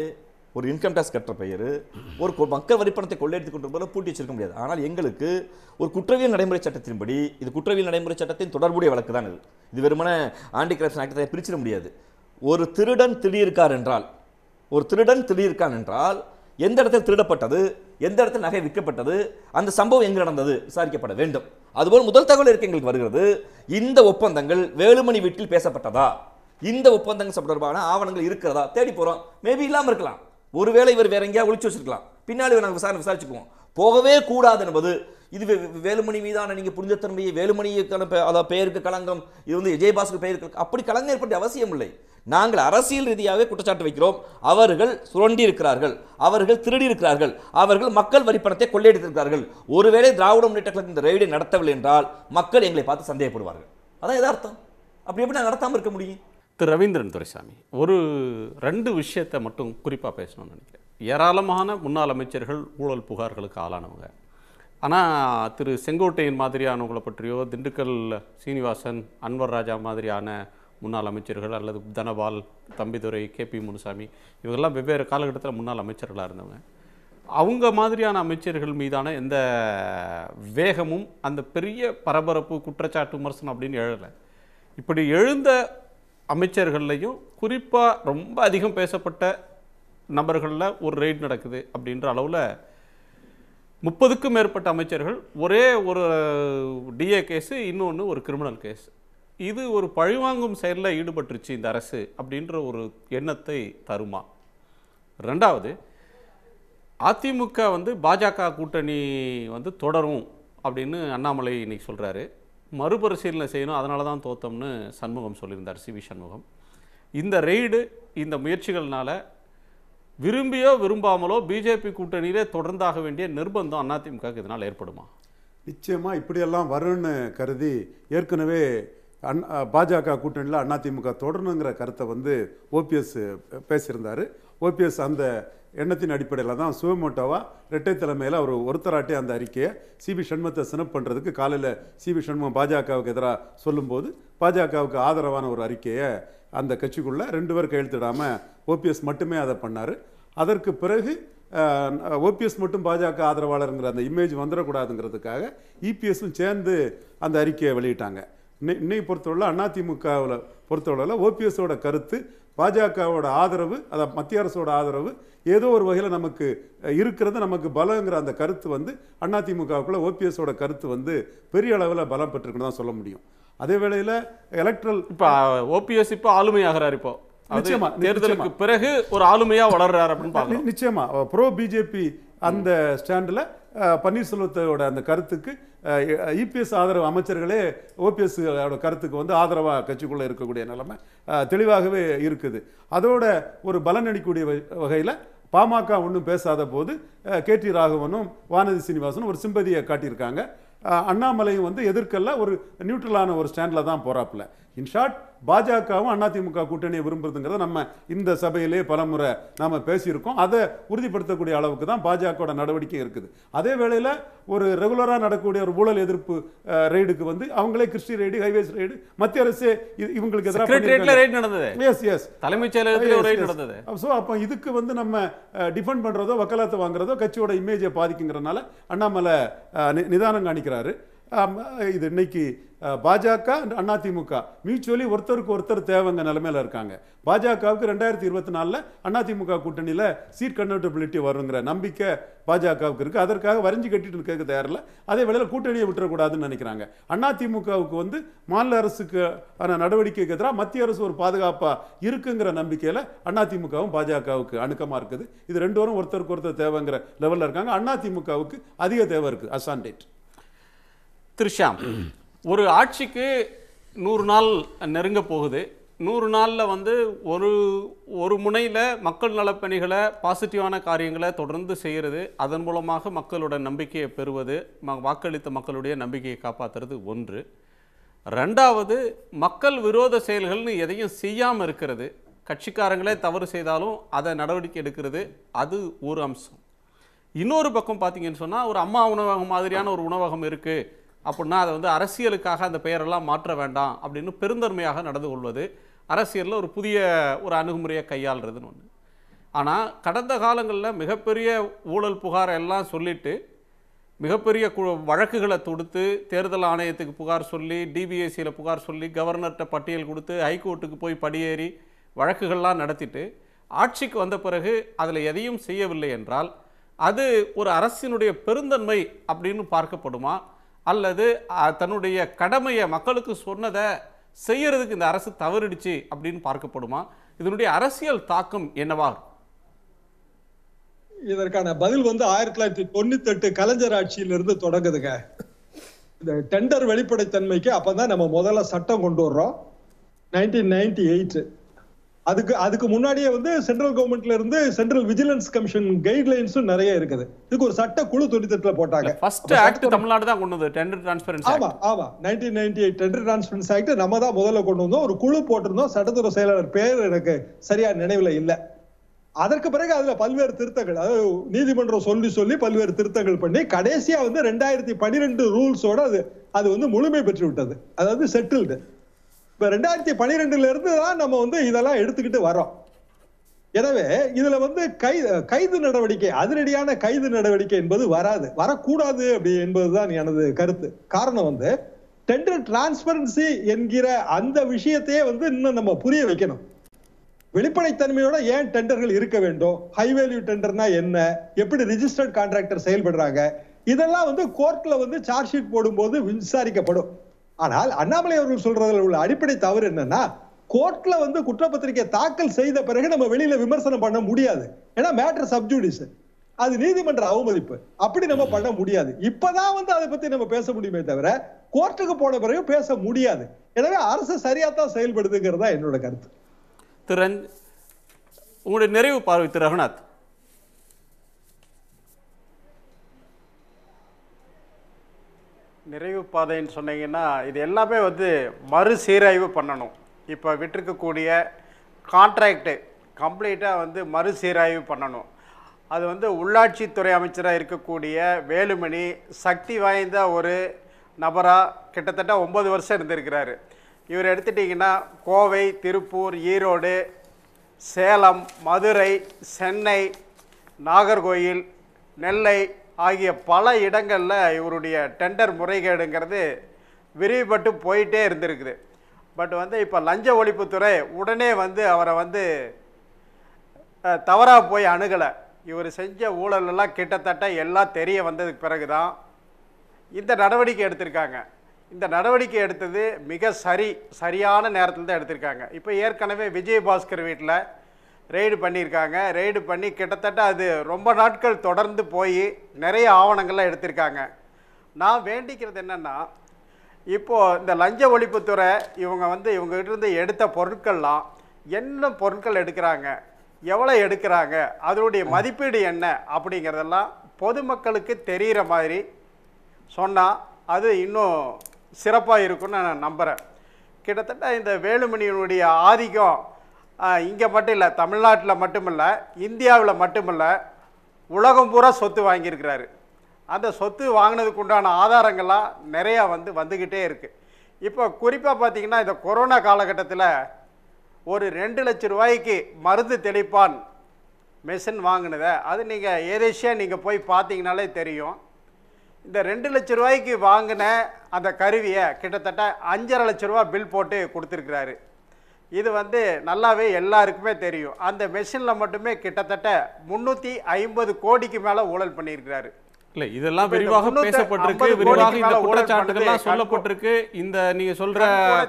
ஒரு இன்கம் டேக்ஸ் கட்டுற பெயர் ஒரு மக்கள் வரிப்பணத்தை கொள்ளையடித்து கொண்டு போல பூட்டி வச்சிருக்க முடியாது ஆனால் எங்களுக்கு ஒரு குற்றவியல் நடைமுறை சட்டத்தின்படி இது குற்றவியல் நடைமுறை சட்டத்தின் தொடர்புடைய வழக்கு தான் இது வெறுமன ஆண்டி கரப்ஷன் ஆக்டத்தை பிரிச்சிட முடியாது ஒரு திருடன் திடீர்க்கார் என்றால் ஒரு திருடன் திடீர்க்கான் என்றால் எந்த இடத்தில் திருடப்பட்டது எந்த இடத்தில் நகை விற்கப்பட்டது அந்த சம்பவம் எங்கு நடந்தது விசாரிக்கப்பட வேண்டும் அதுபோல் முதல் தகவல் இருக்க எங்களுக்கு வருகிறது இந்த ஒப்பந்தங்கள் வேலுமணி வீட்டில் பேசப்பட்டதா இந்த ஒப்பந்தங்கள் தொடர்பான ஆவணங்கள் இருக்கிறதா தேடி போகிறோம் மேபி இல்லாமல் இருக்கலாம் ஒருவேளை இவர் வேற எங்கேயா ஒழிச்சு வச்சிருக்கலாம் பின்னாடி நாங்கள் விசாரணை விசாரிச்சுக்குவோம் போகவே கூடாது என்பது இது வேலுமணி மீதான நீங்கள் புரிந்த தன்மையை வேலுமணிக்கான அதாவது பெயருக்கு களங்கம் இது வந்து விஜயபாஸ்கர் பெயருக்கு அப்படி களங்கம் ஏற்பட்ட அவசியம் இல்லை நாங்கள் அரசியல் ரீதியாகவே குற்றச்சாட்டு வைக்கிறோம் அவர்கள் சுரண்டி இருக்கிறார்கள் அவர்கள் திருடி இருக்கிறார்கள் அவர்கள் மக்கள் வரிப்பணத்தை கொள்ளையடித்திருக்கிறார்கள் ஒருவேளை திராவிட முன்னேற்ற கழகம் இந்த ரெய்டை நடத்தவில்லை என்றால் மக்கள் எங்களை பார்த்து சந்தேகப்படுவார்கள் அதான் எதார்த்தம் அப்படி எப்படி நான் நடத்தாமல் இருக்க முடியும் திரு ரவீந்திரன் துரைசாமி ஒரு ரெண்டு விஷயத்தை மட்டும் குறிப்பாக பேசணும்னு நினைக்கிறேன் ஏராளமான முன்னாள் அமைச்சர்கள் ஊழல் புகார்களுக்கு ஆளானவங்க ஆனால் திரு செங்கோட்டையன் மாதிரியானவங்களை பற்றியோ திண்டுக்கல் சீனிவாசன் அன்வர் ராஜா மாதிரியான முன்னாள் அமைச்சர்கள் அல்லது தனபால் தம்பிதுரை கே பி முனுசாமி இவங்கெல்லாம் வெவ்வேறு காலகட்டத்தில் முன்னாள் அமைச்சர்களாக இருந்தவங்க அவங்க மாதிரியான அமைச்சர்கள் மீதான எந்த வேகமும் அந்த பெரிய பரபரப்பு குற்றச்சாட்டு விமர்சனம் அப்படின்னு எழலை இப்படி எழுந்த அமைச்சர்கள்லையும் குறிப்பாக ரொம்ப அதிகம் பேசப்பட்ட நபர்களில் ஒரு ரெய்டு நடக்குது அப்படின்ற அளவில் முப்பதுக்கும் மேற்பட்ட அமைச்சர்கள் ஒரே ஒரு டிஏ கேஸு இன்னொன்று ஒரு கிரிமினல் கேஸ் இது ஒரு பழிவாங்கும் செயலில் ஈடுபட்டுருச்சு இந்த அரசு அப்படின்ற ஒரு எண்ணத்தை தருமா ரெண்டாவது அதிமுக வந்து பாஜக கூட்டணி வந்து தொடரும் அப்படின்னு அண்ணாமலை இன்னைக்கு சொல்கிறாரு மறுபரிசீலனை செய்யணும் அதனால தான் தோத்தம்னு சண்முகம் சொல்லியிருந்தார் சி வி சண்முகம் இந்த ரெய்டு இந்த முயற்சிகள்னால் விரும்பியோ விரும்பாமலோ பிஜேபி கூட்டணியிலே தொடர்ந்தாக வேண்டிய நிர்பந்தம் அதிமுக இதனால் ஏற்படுமா நிச்சயமாக இப்படியெல்லாம் வரும்னு கருதி ஏற்கனவே அண் பாஜக கூட்டணியில் அதிமுக தொடரணுங்கிற கருத்தை வந்து ஓபிஎஸ் பேசியிருந்தார் ஓபிஎஸ் அந்த எண்ணத்தின் அடிப்படையில் தான் சுயமோட்டோவாக இரட்டை தலைமையில் அவர் ஒருத்தராட்டி அந்த அறிக்கையை சிபி சண்முகத்தை சினப் பண்ணுறதுக்கு காலையில் சிபி சண்முகம் பாஜகவுக்கு எதிராக சொல்லும்போது பாஜகவுக்கு ஆதரவான ஒரு அறிக்கையை அந்த கட்சிக்குள்ளே ரெண்டு பேர் கையெழுத்திடாமல் ஓபிஎஸ் மட்டுமே அதை பண்ணார் அதற்கு பிறகு ஓபிஎஸ் மட்டும் பாஜக ஆதரவாளருங்கிற அந்த இமேஜ் வந்துடக்கூடாதுங்கிறதுக்காக இபிஎஸும் சேர்ந்து அந்த அறிக்கையை வெளியிட்டாங்க இன்னை பொறுத்தவரை அதிமுகவில் பொறுத்தவரையில் ஓபிஎஸோட கருத்து பாஜகவோட ஆதரவு அதை மத்திய அரசோட ஆதரவு ஏதோ ஒரு வகையில் நமக்கு இருக்கிறது நமக்கு பலங்கிற அந்த கருத்து வந்து அதிமுகவுக்குள்ளே ஓபிஎஸோட கருத்து வந்து பெரிய அளவில் பலம் பெற்றுக்குன்னு தான் சொல்ல முடியும் அதே வேளையில் எலக்ட்ரல் இப்போ ஓபிஎஸ் இப்போ ஆகிறார் இப்போ நிச்சயமா தேர்தலுக்கு பிறகு ஒரு ஆளுமையா வளர்றாரு அப்படின்னு நிச்சயமா ப்ரோ பிஜேபி அந்த ஸ்டாண்டில் பன்னீர்செல்வத்தோட அந்த கருத்துக்கு இபிஎஸ் e ஆதரவு அமைச்சர்களே ஓபிஎஸ் கருத்துக்கு வந்து ஆதரவாக கட்சிக்குள்ளே இருக்கக்கூடிய நிலைமை தெளிவாகவே இருக்குது அதோட ஒரு பலனடிக்கூடிய வகையில் பாமக ஒன்றும் பேசாத போது கே டி ராகவனும் வானதி சீனிவாசனும் ஒரு சிம்பதியை காட்டியிருக்காங்க அண்ணாமலையும் வந்து எதிர்க்கல்ல ஒரு நியூட்ரலான ஒரு ஸ்டாண்டில் தான் போகிறாப்புல இன்ஷார்ட் பாஜகவும் அதிமுக கூட்டணியை விரும்புறதுங்கிறத நம்ம இந்த சபையிலே பலமுறை நாம் பேசியிருக்கோம் அதை உறுதிப்படுத்தக்கூடிய அளவுக்கு தான் பாஜகவோட நடவடிக்கை இருக்குது அதே வேளையில் ஒரு ரெகுலராக நடக்கக்கூடிய ஒரு ஊழல் எதிர்ப்பு ரைடுக்கு வந்து அவங்களே கிறிஸ்டி ரெய்டு ஹைவேஸ் ரைடு மத்திய அரசு இவங்களுக்கு எதிராக எஸ் எஸ் தலைமைச் செயலகத்தில் அப்போ இதுக்கு வந்து நம்ம டிஃபெண்ட் பண்ணுறதோ வக்காலத்தை வாங்குறதோ கட்சியோட இமேஜை பாதிக்குங்கிறனால அண்ணாமலை நிதானம் காணிக்கிறாரு இது இன்னைக்கு பாஜக அதிமுக மியூச்சுவலி ஒருத்தருக்கு ஒருத்தர் தேவைங்க நிலமையில இருக்காங்க பாஜகவுக்கு ரெண்டாயிரத்தி இருபத்தி நாலில் அதிமுக கூட்டணியில் சீட் கன்வெர்டபிலிட்டி வருங்கிற நம்பிக்கை பாஜகவுக்கு இருக்குது அதற்காக வரைஞ்சி கட்டிட்டு இருக்க தயாரில் அதே வேளையில் கூட்டணியை விட்டுறக்கூடாதுன்னு நினைக்கிறாங்க அதிமுகவுக்கு வந்து மாநில அரசுக்கு ஆன நடவடிக்கைக்கு எதிராக மத்திய அரசு ஒரு பாதுகாப்பாக இருக்குங்கிற நம்பிக்கையில் அதிமுகவும் பாஜகவுக்கு அணுக்கமாக இருக்குது இது ரெண்டு வரும் ஒருத்தருக்கு ஒருத்தர் தேவைங்கிற லெவலில் இருக்காங்க அதிமுகவுக்கு அதிக தேவை இருக்குது அசாண்டேட் திருஷாம் ஒரு ஆட்சிக்கு நூறு நாள் நெருங்க போகுது நூறு நாளில் வந்து ஒரு ஒரு முனையில் மக்கள் நலப்பணிகளை பாசிட்டிவான காரியங்களை தொடர்ந்து செய்கிறது அதன் மூலமாக மக்களோட நம்பிக்கையை பெறுவது ம வாக்களித்த மக்களுடைய நம்பிக்கையை காப்பாற்றுறது ஒன்று ரெண்டாவது மக்கள் விரோத செயல்கள்னு எதையும் செய்யாமல் இருக்கிறது கட்சிக்காரங்களே தவறு செய்தாலும் அதை நடவடிக்கை எடுக்கிறது அது ஒரு அம்சம் இன்னொரு பக்கம் பார்த்தீங்கன்னு சொன்னால் ஒரு அம்மா உணவகம் மாதிரியான ஒரு உணவகம் இருக்குது அப்படின்னா அதை வந்து அரசியலுக்காக அந்த பெயரெல்லாம் மாற்ற வேண்டாம் அப்படின்னு பெருந்தன்மையாக நடந்து கொள்வது அரசியலில் ஒரு புதிய ஒரு அணுகுமுறையை கையாளுறதுன்னு ஒன்று ஆனால் கடந்த காலங்களில் மிகப்பெரிய ஊழல் புகார் எல்லாம் சொல்லிவிட்டு மிகப்பெரிய கு வழக்குகளை தொடுத்து தேர்தல் ஆணையத்துக்கு புகார் சொல்லி டிபிஎஸ்சியில் e புகார் சொல்லி கவர்னர்கிட்ட பட்டியல் கொடுத்து ஹைகோர்ட்டுக்கு போய் படியேறி வழக்குகள்லாம் நடத்திட்டு ஆட்சிக்கு வந்த பிறகு அதில் எதையும் செய்யவில்லை என்றால் அது ஒரு அரசினுடைய பெருந்தன்மை அப்படின்னு பார்க்கப்படுமா அல்லது தன்னுடைய கடமையை மக்களுக்கு சொன்னதை செய்யறதுக்கு இந்த அரசு தவறிடுச்சு அப்படின்னு பார்க்கப்படுமா இதனுடைய அரசியல் தாக்கம் என்னவா இதற்கான பதில் வந்து ஆயிரத்தி தொள்ளாயிரத்தி தொண்ணூத்தி எட்டு கலைஞர் ஆட்சியிலிருந்து தொடங்குதுங்க இந்த டெண்டர் வெளிப்படைத்தன்மைக்கு அப்பதான் நம்ம முதல்ல சட்டம் கொண்டு வர்றோம் நைன்டீன் நைன்டி எயிட் அதுக்கு அதுக்கு முன்னாடியே வந்து சென்ட்ரல் கவர்மெண்ட்ல இருந்து சென்ட்ரல் விஜிலன்ஸ் கமிஷன் கைட்லைன்ஸும் நிறைய இருக்குது இதுக்கு ஒரு சட்ட குழு தொண்ணூத்தி போட்டாங்க ஃபர்ஸ்ட் ஆக்ட் தமிழ்நாடு தான் கொண்டு வந்தது டெண்டர் டிரான்ஸ்பரன்சி ஆமா ஆமா நைன்டி டெண்டர் டிரான்ஸ்பரன்சி ஆக்ட் நம்ம தான் முதல்ல கொண்டு வந்தோம் ஒரு குழு போட்டிருந்தோம் சட்டத்துறை செயலாளர் பேர் எனக்கு சரியா நினைவுல இல்லை அதற்கு பிறகு அதுல பல்வேறு திருத்தங்கள் அதாவது நீதிமன்றம் சொல்லி சொல்லி பல்வேறு திருத்தங்கள் பண்ணி கடைசியா வந்து ரெண்டாயிரத்தி பனிரெண்டு ரூல்ஸோட அது அது வந்து முழுமை பெற்று விட்டது அதாவது செட்டில்டு இப்ப ரெண்டாயிரத்தி பனிரெண்டுல இருந்து தான் நம்ம வந்து இதெல்லாம் எடுத்துக்கிட்டு வரோம் எனவே இதுல வந்து கை கைது நடவடிக்கை அதிரடியான கைது நடவடிக்கை என்பது வராது வரக்கூடாது அப்படி என்பதுதான் எனது கருத்து காரணம் வந்து டெண்டர் டிரான்ஸ்பரன்சி என்கிற அந்த விஷயத்தையே வந்து இன்னும் நம்ம புரிய வைக்கணும் வெளிப்படைத்தன்மையோட ஏன் டெண்டர்கள் இருக்க வேண்டும் ஹை வேல்யூ டெண்டர்னா என்ன எப்படி ரிஜிஸ்டர்ட் கான்ட்ராக்டர் செயல்படுறாங்க இதெல்லாம் வந்து கோர்ட்ல வந்து சார்ஜ் ஷீட் போடும்போது விசாரிக்கப்படும் ஆனால் அண்ணாமலை அவர்கள் சொல்றதில் உள்ள அடிப்படை தவறு என்னன்னா கோர்ட்ல வந்து குற்றப்பத்திரிகை தாக்கல் செய்த பிறகு நம்ம வெளியில விமர்சனம் பண்ண முடியாது ஏன்னா மேட்டர் சப்ஜூடிஸ் அது நீதிமன்ற அவமதிப்பு அப்படி நம்ம பண்ண முடியாது இப்பதான் வந்து அதை பத்தி நம்ம பேச முடியுமே தவிர கோர்ட்டுக்கு போன பிறகு பேச முடியாது எனவே அரசு சரியாத்தான் செயல்படுதுங்கிறதா என்னோட கருத்து திறன் உங்களுடைய நிறைவு பார்வை திரு ரகுநாத் நிறைவு பாதைன்னு சொன்னீங்கன்னா இது எல்லாமே வந்து மறுசீராய்வு பண்ணணும் இப்போ விட்டுருக்கக்கூடிய கான்ட்ராக்டு கம்ப்ளீட்டாக வந்து மறுசீராய்வு பண்ணணும் அது வந்து உள்ளாட்சித்துறை அமைச்சராக இருக்கக்கூடிய வேலுமணி சக்தி வாய்ந்த ஒரு நபராக கிட்டத்தட்ட ஒம்பது வருஷம் இருந்திருக்கிறாரு இவர் எடுத்துட்டிங்கன்னா கோவை திருப்பூர் ஈரோடு சேலம் மதுரை சென்னை நாகர்கோயில் நெல்லை ஆகிய பல இடங்களில் இவருடைய டெண்டர் முறைகேடுங்கிறது விரிவுபட்டு போயிட்டே இருந்திருக்குது பட் வந்து இப்போ லஞ்ச ஒழிப்புத்துறை உடனே வந்து அவரை வந்து தவறாக போய் அணுகலை இவர் செஞ்ச ஊழலெல்லாம் கிட்டத்தட்ட எல்லாம் தெரிய வந்ததுக்கு பிறகு தான் இந்த நடவடிக்கை எடுத்திருக்காங்க இந்த நடவடிக்கை எடுத்தது மிக சரி சரியான நேரத்தில் தான் எடுத்திருக்காங்க இப்போ ஏற்கனவே விஜயபாஸ்கர் வீட்டில் ரெய்டு பண்ணியிருக்காங்க ரெய்டு பண்ணி கிட்டத்தட்ட அது ரொம்ப நாட்கள் தொடர்ந்து போய் நிறைய ஆவணங்கள்லாம் எடுத்திருக்காங்க நான் வேண்டிக்கிறது என்னென்னா இப்போது இந்த லஞ்ச ஒழிப்புத்துறை இவங்க வந்து இவங்ககிட்டருந்து எடுத்த பொருட்கள்லாம் என்ன பொருட்கள் எடுக்கிறாங்க எவ்வளோ எடுக்கிறாங்க அதனுடைய மதிப்பீடு என்ன அப்படிங்கிறதெல்லாம் பொதுமக்களுக்கு தெரிகிற மாதிரி சொன்னால் அது இன்னும் சிறப்பாக இருக்கும்னு நான் நம்புகிறேன் கிட்டத்தட்ட இந்த வேலுமணியினுடைய ஆதிக்கம் இங்கே மட்டும் இல்லை தமிழ்நாட்டில் மட்டுமில்ல இந்தியாவில் மட்டுமில்ல உலகம் பூரா சொத்து வாங்கியிருக்கிறாரு அந்த சொத்து வாங்கினதுக்கு உண்டான ஆதாரங்கள்லாம் நிறையா வந்து வந்துக்கிட்டே இருக்குது இப்போ குறிப்பாக பார்த்திங்கன்னா இந்த கொரோனா காலகட்டத்தில் ஒரு ரெண்டு லட்ச ரூபாய்க்கு மருந்து தெளிப்பான் மெஷின் வாங்கினத அது நீங்கள் ஏதேஷியாக நீங்கள் போய் பார்த்தீங்கனாலே தெரியும் இந்த ரெண்டு லட்ச ரூபாய்க்கு வாங்கின அந்த கருவியை கிட்டத்தட்ட அஞ்சரை லட்ச ரூபா பில் போட்டு கொடுத்துருக்குறாரு இது வந்து நல்லாவே எல்லாருக்குமே தெரியும் அந்த மெஷினில் மட்டுமே கிட்டத்தட்ட முன்னூத்தி ஐம்பது கோடிக்கு மேலே ஊழல் பண்ணியிருக்கிறாரு இல்ல இதெல்லாம் விரிவாக பேசப்பட்டிருக்கு விரிவாக இந்த குற்றச்சாட்டுகள்லாம் சொல்லப்பட்டிருக்கு இந்த நீங்க சொல்ற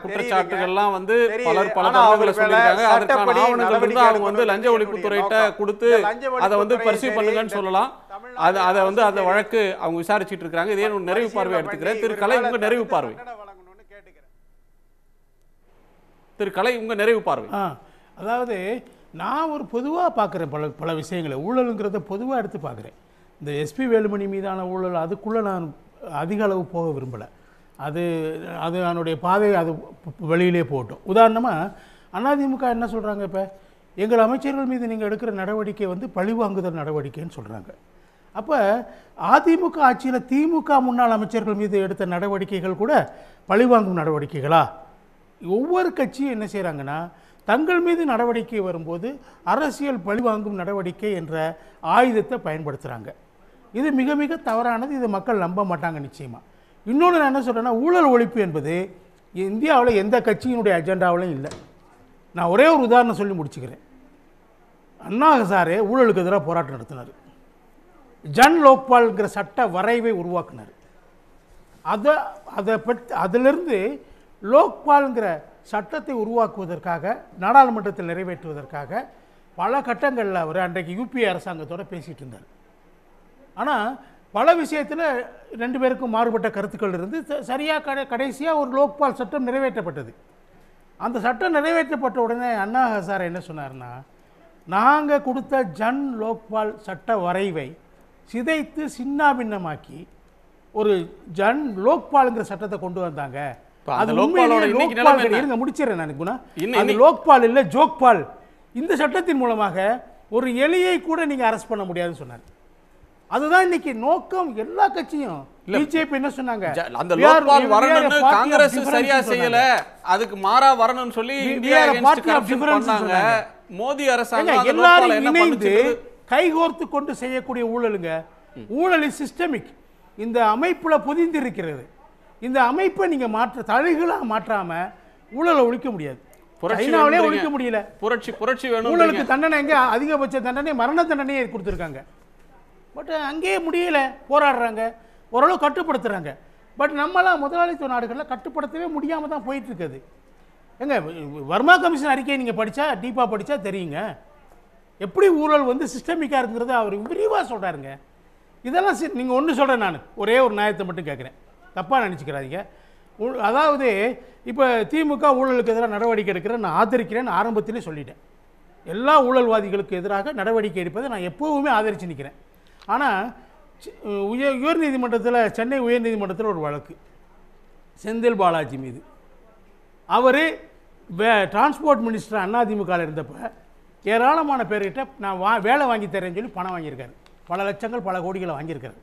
குற்றச்சாட்டுகள்லாம் வந்து பலர் பல தகவல்களை சொல்லியிருக்காங்க அதற்கான ஆவணங்கள் வந்து அவங்க வந்து லஞ்ச ஒழிப்புத்துறையிட்ட கொடுத்து அதை வந்து பரிசு பண்ணுங்கன்னு சொல்லலாம் அது அதை வந்து அந்த வழக்கு அவங்க விசாரிச்சுட்டு இருக்காங்க இதே நிறைவு பார்வை எடுத்துக்கிறேன் திரு கலை உங்க நிறைவு பார்வை திரு கலை உங்கள் நிறைவு பார்வை அதாவது நான் ஒரு பொதுவாக பார்க்குறேன் பல பல விஷயங்களை ஊழலுங்கிறத பொதுவாக எடுத்து பார்க்குறேன் இந்த எஸ்பி வேலுமணி மீதான ஊழல் அதுக்குள்ளே நான் அதிக அளவு போக விரும்பலை அது அது அதனுடைய பாதை அது வெளியிலே போட்டோம் உதாரணமாக அதிமுக என்ன சொல்கிறாங்க இப்போ எங்கள் அமைச்சர்கள் மீது நீங்கள் எடுக்கிற நடவடிக்கை வந்து பழிவாங்குதல் நடவடிக்கைன்னு சொல்கிறாங்க அப்போ அதிமுக ஆட்சியில் திமுக முன்னாள் அமைச்சர்கள் மீது எடுத்த நடவடிக்கைகள் கூட பழிவாங்கும் நடவடிக்கைகளா ஒவ்வொரு கட்சியும் என்ன செய்கிறாங்கன்னா தங்கள் மீது நடவடிக்கை வரும்போது அரசியல் பழிவாங்கும் நடவடிக்கை என்ற ஆயுதத்தை பயன்படுத்துகிறாங்க இது மிக மிக தவறானது இது மக்கள் நம்ப மாட்டாங்க நிச்சயமாக இன்னொன்று நான் என்ன சொல்கிறேன்னா ஊழல் ஒழிப்பு என்பது இந்தியாவில் எந்த கட்சியினுடைய அஜெண்டாவிலும் இல்லை நான் ஒரே ஒரு உதாரணம் சொல்லி முடிச்சுக்கிறேன் அண்ணா சாரே ஊழலுக்கு எதிராக போராட்டம் நடத்தினார் ஜன் லோக்பால்ங்கிற சட்ட வரைவை உருவாக்குனார் அதை அதை பற்றி அதிலிருந்து லோக்பால்ங்கிற சட்டத்தை உருவாக்குவதற்காக நாடாளுமன்றத்தில் நிறைவேற்றுவதற்காக பல கட்டங்களில் அவர் அன்றைக்கு யூபிஏ அரசாங்கத்தோடு பேசிகிட்டு இருந்தார் ஆனால் பல விஷயத்தில் ரெண்டு பேருக்கும் மாறுபட்ட கருத்துக்கள் இருந்து சரியாக கடை கடைசியாக ஒரு லோக்பால் சட்டம் நிறைவேற்றப்பட்டது அந்த சட்டம் நிறைவேற்றப்பட்ட உடனே அண்ணா ஹசார் என்ன சொன்னார்னா நாங்கள் கொடுத்த ஜன் லோக்பால் சட்ட வரைவை சிதைத்து சின்னாபின்னமாக்கி ஒரு ஜன் லோக்பாலுங்கிற சட்டத்தை கொண்டு வந்தாங்க அது லோக்பாலோட லோக்பால் இருங்க முடிச்சிடறேன் நான் குணா அது லோக்பால் இல்ல ஜோக்பால் இந்த சட்டத்தின் மூலமாக ஒரு எலியை கூட நீங்க அரெஸ்ட் பண்ண முடியாதுன்னு சொன்னார் அதுதான் இன்னைக்கு நோக்கம் எல்லா கட்சியும் பிஜேபி என்ன சொன்னாங்க அந்த லோக்பால் வரணும்னு காங்கிரஸ் சரியா செய்யல அதுக்கு மாறா வரணும்னு சொல்லி இந்தியா பண்ணாங்க மோடி அரசாங்கம் எல்லாரும் இணைந்து கைகோர்த்து கொண்டு செய்யக்கூடிய ஊழலுங்க ஊழல் சிஸ்டமிக் இந்த அமைப்புல புதிந்து இருக்கிறது இந்த அமைப்பை நீங்கள் மாற்ற தலைகளாக மாற்றாமல் ஊழலை ஒழிக்க முடியாது சைனாவிலே ஒழிக்க முடியல புரட்சி புரட்சி வேணும் ஊழலுக்கு தண்டனை எங்கே அதிகபட்ச தண்டனை மரண தண்டனையை கொடுத்துருக்காங்க பட் அங்கேயே முடியல போராடுறாங்க ஓரளவு கட்டுப்படுத்துகிறாங்க பட் நம்மளாம் முதலாளித்துவ நாடுகளில் கட்டுப்படுத்தவே முடியாமல் தான் போயிட்டுருக்குது எங்க வர்மா கமிஷன் அறிக்கையை நீங்கள் படித்தா டீப்பாக படித்தா தெரியுங்க எப்படி ஊழல் வந்து சிஸ்டமிக்காக இருக்குங்கிறத அவர் விரிவாக சொல்கிறாருங்க இதெல்லாம் சரி நீங்கள் ஒன்று சொல்கிறேன் நான் ஒரே ஒரு நியாயத்தை மட்டும் கேட்குறேன் தப்பாக நினச்சிக்கிறாதீங்க அதாவது இப்போ திமுக ஊழலுக்கு எதிராக நடவடிக்கை எடுக்கிறேன் நான் ஆதரிக்கிறேன்னு ஆரம்பத்திலே சொல்லிட்டேன் எல்லா ஊழல்வாதிகளுக்கு எதிராக நடவடிக்கை எடுப்பதை நான் எப்போவுமே ஆதரித்து நிற்கிறேன் ஆனால் உயர் உயர்நீதிமன்றத்தில் சென்னை உயர்நீதிமன்றத்தில் ஒரு வழக்கு செந்தில் பாலாஜி மீது அவர் வே டிரான்ஸ்போர்ட் மினிஸ்டர் அதிமுகவில் இருந்தப்போ ஏராளமான பேர்கிட்ட நான் வா வேலை வாங்கி தரேன்னு சொல்லி பணம் வாங்கியிருக்காரு பல லட்சங்கள் பல கோடிகளை வாங்கியிருக்காரு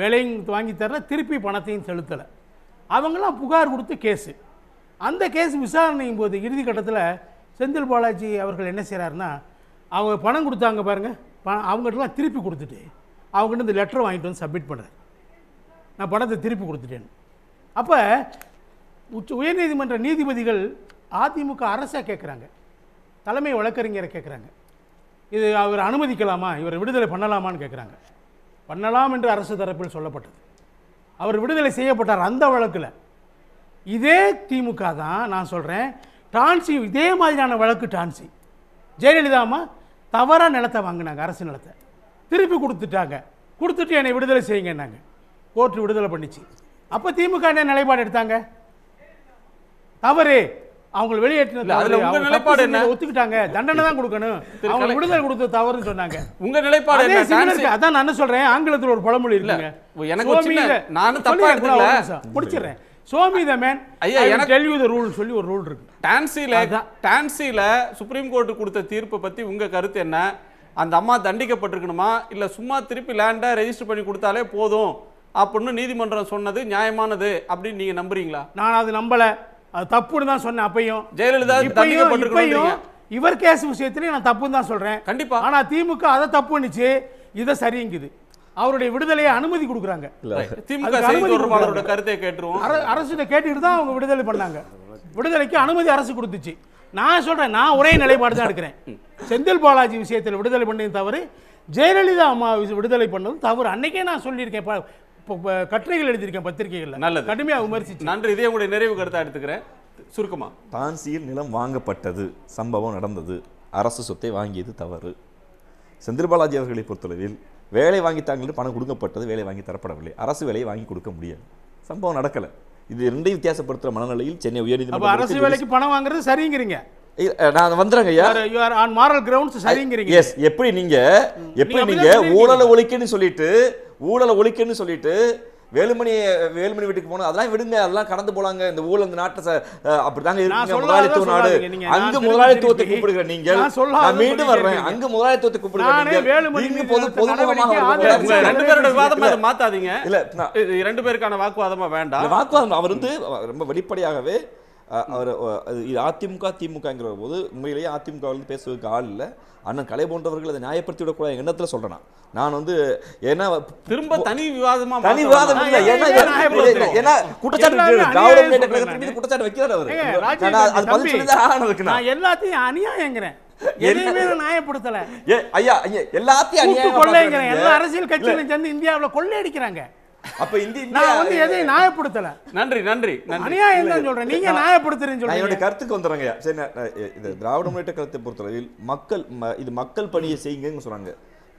வேலையும் வாங்கி தரல திருப்பி பணத்தையும் செலுத்தலை அவங்களாம் புகார் கொடுத்து கேஸு அந்த கேஸ் விசாரணையும் போது இறுதி கட்டத்தில் செந்தில் பாலாஜி அவர்கள் என்ன செய்கிறாருன்னா அவங்க பணம் கொடுத்தாங்க பாருங்கள் பணம் அவங்ககிட்டலாம் திருப்பி கொடுத்துட்டு அவங்ககிட்ட இந்த லெட்டர் வாங்கிட்டு வந்து சப்மிட் பண்ணுறேன் நான் பணத்தை திருப்பி கொடுத்துட்டேன் அப்போ உச்ச உயர்நீதிமன்ற நீதிபதிகள் அதிமுக அரசாக கேட்குறாங்க தலைமை வழக்கறிஞரை கேட்குறாங்க இது அவர் அனுமதிக்கலாமா இவர் விடுதலை பண்ணலாமான்னு கேட்குறாங்க பண்ணலாம் என்று அரசு தரப்பில் சொல்லப்பட்டது அவர் விடுதலை செய்யப்பட்டார் அந்த வழக்கில் இதே திமுக தான் நான் சொல்கிறேன் டான்சி இதே மாதிரியான வழக்கு டான்சி ஜெயலலிதா அம்மா தவறாக நிலத்தை வாங்கினாங்க அரசு நிலத்தை திருப்பி கொடுத்துட்டாங்க கொடுத்துட்டு என்னை விடுதலை செய்யுங்கன்னாங்க கோர்ட்டு விடுதலை பண்ணிச்சு அப்போ திமுக என்ன நிலைப்பாடு எடுத்தாங்க தவறு அவங்களை நிலைப்பாடு என்ன ஒத்துக்கிட்டாங்க தண்டனை தான் கொடுக்கணும் தவறுன்னு சொன்னாங்க நிலைப்பாடு என்ன அதான் நான் ஆங்கிலத்தில் ஒரு பழமொழி இல்லைங்க எனக்கு நானும் முடிச்சிடுறேன் ஐயா எனக்கு ரூல் சொல்லி ஒரு ரூல் இருக்கு சுப்ரீம் கொடுத்த தீர்ப்பை கருத்து என்ன அந்த அம்மா தண்டிக்கப்பட்டிருக்கணுமா இல்ல சும்மா திருப்பி லேண்டா ரெஜிஸ்டர் பண்ணி கொடுத்தாலே போதும் அப்படின்னு நீதிமன்றம் சொன்னது நியாயமானது அப்படின்னு நீங்க நம்புறீங்களா நான் அது நம்பல அது தப்புன்னு தான் சொன்னேன் அப்பையும் ஜெயலலிதா இப்பையும் இவர் கேஸ் விஷயத்திலையும் நான் தப்புன்னு தான் சொல்றேன் கண்டிப்பா ஆனா திமுக அதை தப்புன்னுச்சு இதை சரிங்குது அவருடைய விடுதலையை அனுமதி கொடுக்குறாங்க திமுக கருத்தை கேட்டுருவோம் அரசு கேட்டுக்கிட்டு தான் அவங்க விடுதலை பண்ணாங்க விடுதலைக்கு அனுமதி அரசு கொடுத்துச்சு நான் சொல்றேன் நான் ஒரே நிலைப்பாடு தான் எடுக்கிறேன் செந்தில் பாலாஜி விஷயத்தில் விடுதலை பண்ணது தவறு ஜெயலலிதா அம்மா விடுதலை பண்ணது தவறு அன்னைக்கே நான் சொல்லியிருக்கேன் கட்டுரைகள் எழுதியிருக்கேன் பத்திரிகைகள் நல்ல கடுமையாக விமர்சிச்சு நன்றி இதே உங்களுடைய நிறைவு கருத்தா எடுத்துக்கிறேன் சுருக்கமா தான்சியில் நிலம் வாங்கப்பட்டது சம்பவம் நடந்தது அரசு சொத்தை வாங்கியது தவறு செந்தில் அவர்களை பொறுத்தளவில் வேலை வாங்கி தாங்கள் பணம் கொடுக்கப்பட்டது வேலை வாங்கி தரப்படவில்லை அரசு வேலையை வாங்கி கொடுக்க முடியாது சம்பவம் நடக்கலை இது ரெண்டையும் வித்தியாசப்படுத்துகிற மனநிலையில் சென்னை உயர்நீதிமன்றம் அரசு வேலைக்கு பணம் வாங்குறது சரிங்கிறீங்க நான் வந்துறேங்க ஐயா you are on moral grounds சரிங்கிறீங்க எஸ் எப்படி நீங்க எப்படி நீங்க ஊழல ஒழிக்கன்னு சொல்லிட்டு ஊழல ஒழிக்கன்னு சொல்லிட்டு வேலுமணி வேலுமணி வீட்டுக்கு போனோம் அதெல்லாம் விடுங்க அதெல்லாம் கடந்து போலாங்க இந்த ஊழல் இந்த நாட்டை அப்படிதாங்க இருக்கு முதலாளித்துவ நாடு அங்க முதலாளித்துவத்தை கூப்பிடுகிற நீங்க நான் மீண்டும் வர்றேன் அங்க முதலாளித்துவத்தை கூப்பிடுங்க பொது பொதுவாக ரெண்டு பேரோட விவாதம் மாத்தாதீங்க இல்ல ரெண்டு பேருக்கான வாக்குவாதமா வேண்டாம் வாக்குவாதம் அவர் வந்து ரொம்ப வெளிப்படையாகவே அவர் இது அதிமுக திமுகங்கிற போது உண்மையிலேயே அதிமுகவிலேருந்து பேசுவதுக்கு ஆள் இல்லை அண்ணன் கலை போன்றவர்கள் அதை நியாயப்படுத்தி விடக்கூடாது எண்ணத்தில் சொல்கிறேன் நான் வந்து ஏன்னா திரும்ப தனி விவாதமா தனி விவாதம் இல்ல ஏன்னா குற்றச்சாட்டு குற்றச்சாட்டு வைக்கிறார் அவர் நான் எல்லாத்தையும் அநியாயங்கிறேன் எதையுமே நியாயப்படுத்தல ஐயா எல்லாத்தையும் கொள்ளைங்கிறேன் எல்லா அரசியல் கட்சியிலும் சேர்ந்து இந்தியாவில் கொள்ளையடிக்கிறாங்க அப்ப இந்தி நான் வந்து எதையும் நியாயப்படுத்தல நன்றி நன்றி அநியாயம் தான் சொல்றேன் நீங்க நியாயப்படுத்துறீங்க சொல்றீங்க என்னோட கருத்துக்கு வந்துறங்க சரி இது திராவிட முன்னேற்ற கருத்தை பொறுத்தளவில் மக்கள் இது மக்கள் பணியை செய்யுங்கன்னு சொல்றாங்க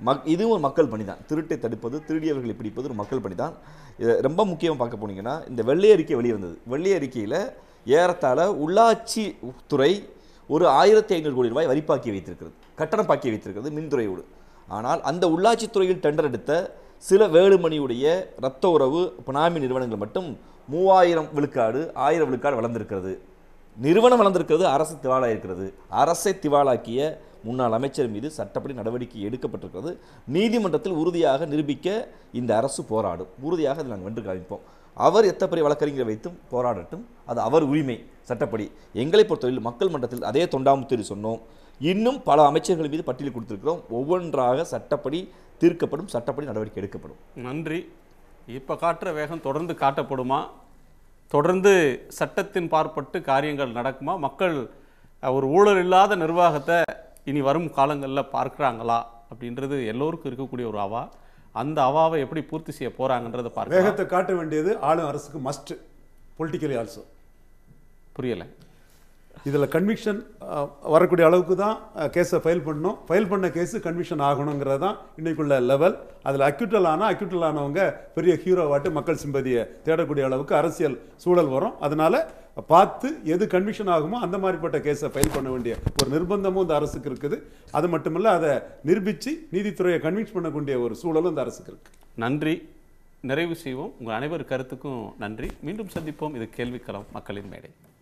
மக் இதுவும் ஒரு மக்கள் பணி தான் திருட்டை தடுப்பது திருடியவர்களை பிடிப்பது ஒரு மக்கள் பணி தான் இதை ரொம்ப முக்கியமாக பார்க்க போனீங்கன்னா இந்த வெள்ளை அறிக்கை வெளியே வந்தது வெள்ளை அறிக்கையில் ஏறத்தாழ உள்ளாட்சி துறை ஒரு ஆயிரத்தி ஐநூறு கோடி ரூபாய் வரிப்பாக்கி வைத்திருக்கிறது கட்டணம் பாக்கி வைத்திருக்கிறது மின்துறையோடு ஆனால் அந்த உள்ளாட்சித்துறையில் டெண்டர் எடுத்த சில வேலுமணியுடைய இரத்த உறவு பினாமி நிறுவனங்கள் மட்டும் மூவாயிரம் விழுக்காடு ஆயிரம் விழுக்காடு வளர்ந்திருக்கிறது நிறுவனம் வளர்ந்திருக்கிறது அரசு திவாலாக இருக்கிறது அரசை திவாலாக்கிய முன்னாள் அமைச்சர் மீது சட்டப்படி நடவடிக்கை எடுக்கப்பட்டிருக்கிறது நீதிமன்றத்தில் உறுதியாக நிரூபிக்க இந்த அரசு போராடும் உறுதியாக அதை நாங்கள் வென்று காமிப்போம் அவர் எத்தப்படி வழக்கறிஞர் வைத்தும் போராடட்டும் அது அவர் உரிமை சட்டப்படி எங்களை பொறுத்தவரையில் மக்கள் மன்றத்தில் அதே தொண்டாமுத்தேரி சொன்னோம் இன்னும் பல அமைச்சர்கள் மீது பட்டியல் கொடுத்திருக்கிறோம் ஒவ்வொன்றாக சட்டப்படி தீர்க்கப்படும் சட்டப்படி நடவடிக்கை எடுக்கப்படும் நன்றி இப்போ காட்டுற வேகம் தொடர்ந்து காட்டப்படுமா தொடர்ந்து சட்டத்தின் பார்ப்பட்டு காரியங்கள் நடக்குமா மக்கள் ஒரு ஊழல் இல்லாத நிர்வாகத்தை இனி வரும் காலங்களில் பார்க்குறாங்களா அப்படின்றது எல்லோருக்கும் இருக்கக்கூடிய ஒரு அவா அந்த அவாவை எப்படி பூர்த்தி செய்ய போகிறாங்கன்றதை பார்க்க வேகத்தை காட்ட வேண்டியது ஆளும் அரசுக்கு மஸ்ட் பொலிட்டிக்கலி ஆல்சோ புரியலை இதில் கன்விக்ஷன் வரக்கூடிய அளவுக்கு தான் கேஸை ஃபைல் பண்ணணும் ஃபைல் பண்ண கேஸு கன்விக்ஷன் ஆகணுங்கிறது தான் இன்றைக்குள்ள லெவல் அதில் அக்யூட்டல் ஆனால் அக்யூட்டல் ஆனவங்க பெரிய ஹீரோவாட்டு மக்கள் சிம்பதியை தேடக்கூடிய அளவுக்கு அரசியல் சூழல் வரும் அதனால் பார்த்து எது கன்விக்ஷன் ஆகுமோ அந்த மாதிரிப்பட்ட கேஸை ஃபைல் பண்ண வேண்டிய ஒரு நிர்பந்தமும் இந்த அரசுக்கு இருக்குது அது மட்டுமல்ல அதை நிரூபித்து நீதித்துறையை கன்வின்ஸ் பண்ணக்கூடிய ஒரு சூழலும் இந்த அரசுக்கு இருக்குது நன்றி நிறைவு செய்வோம் உங்கள் அனைவர் கருத்துக்கும் நன்றி மீண்டும் சந்திப்போம் இது கேள்விக்களம் மக்களின் மேடை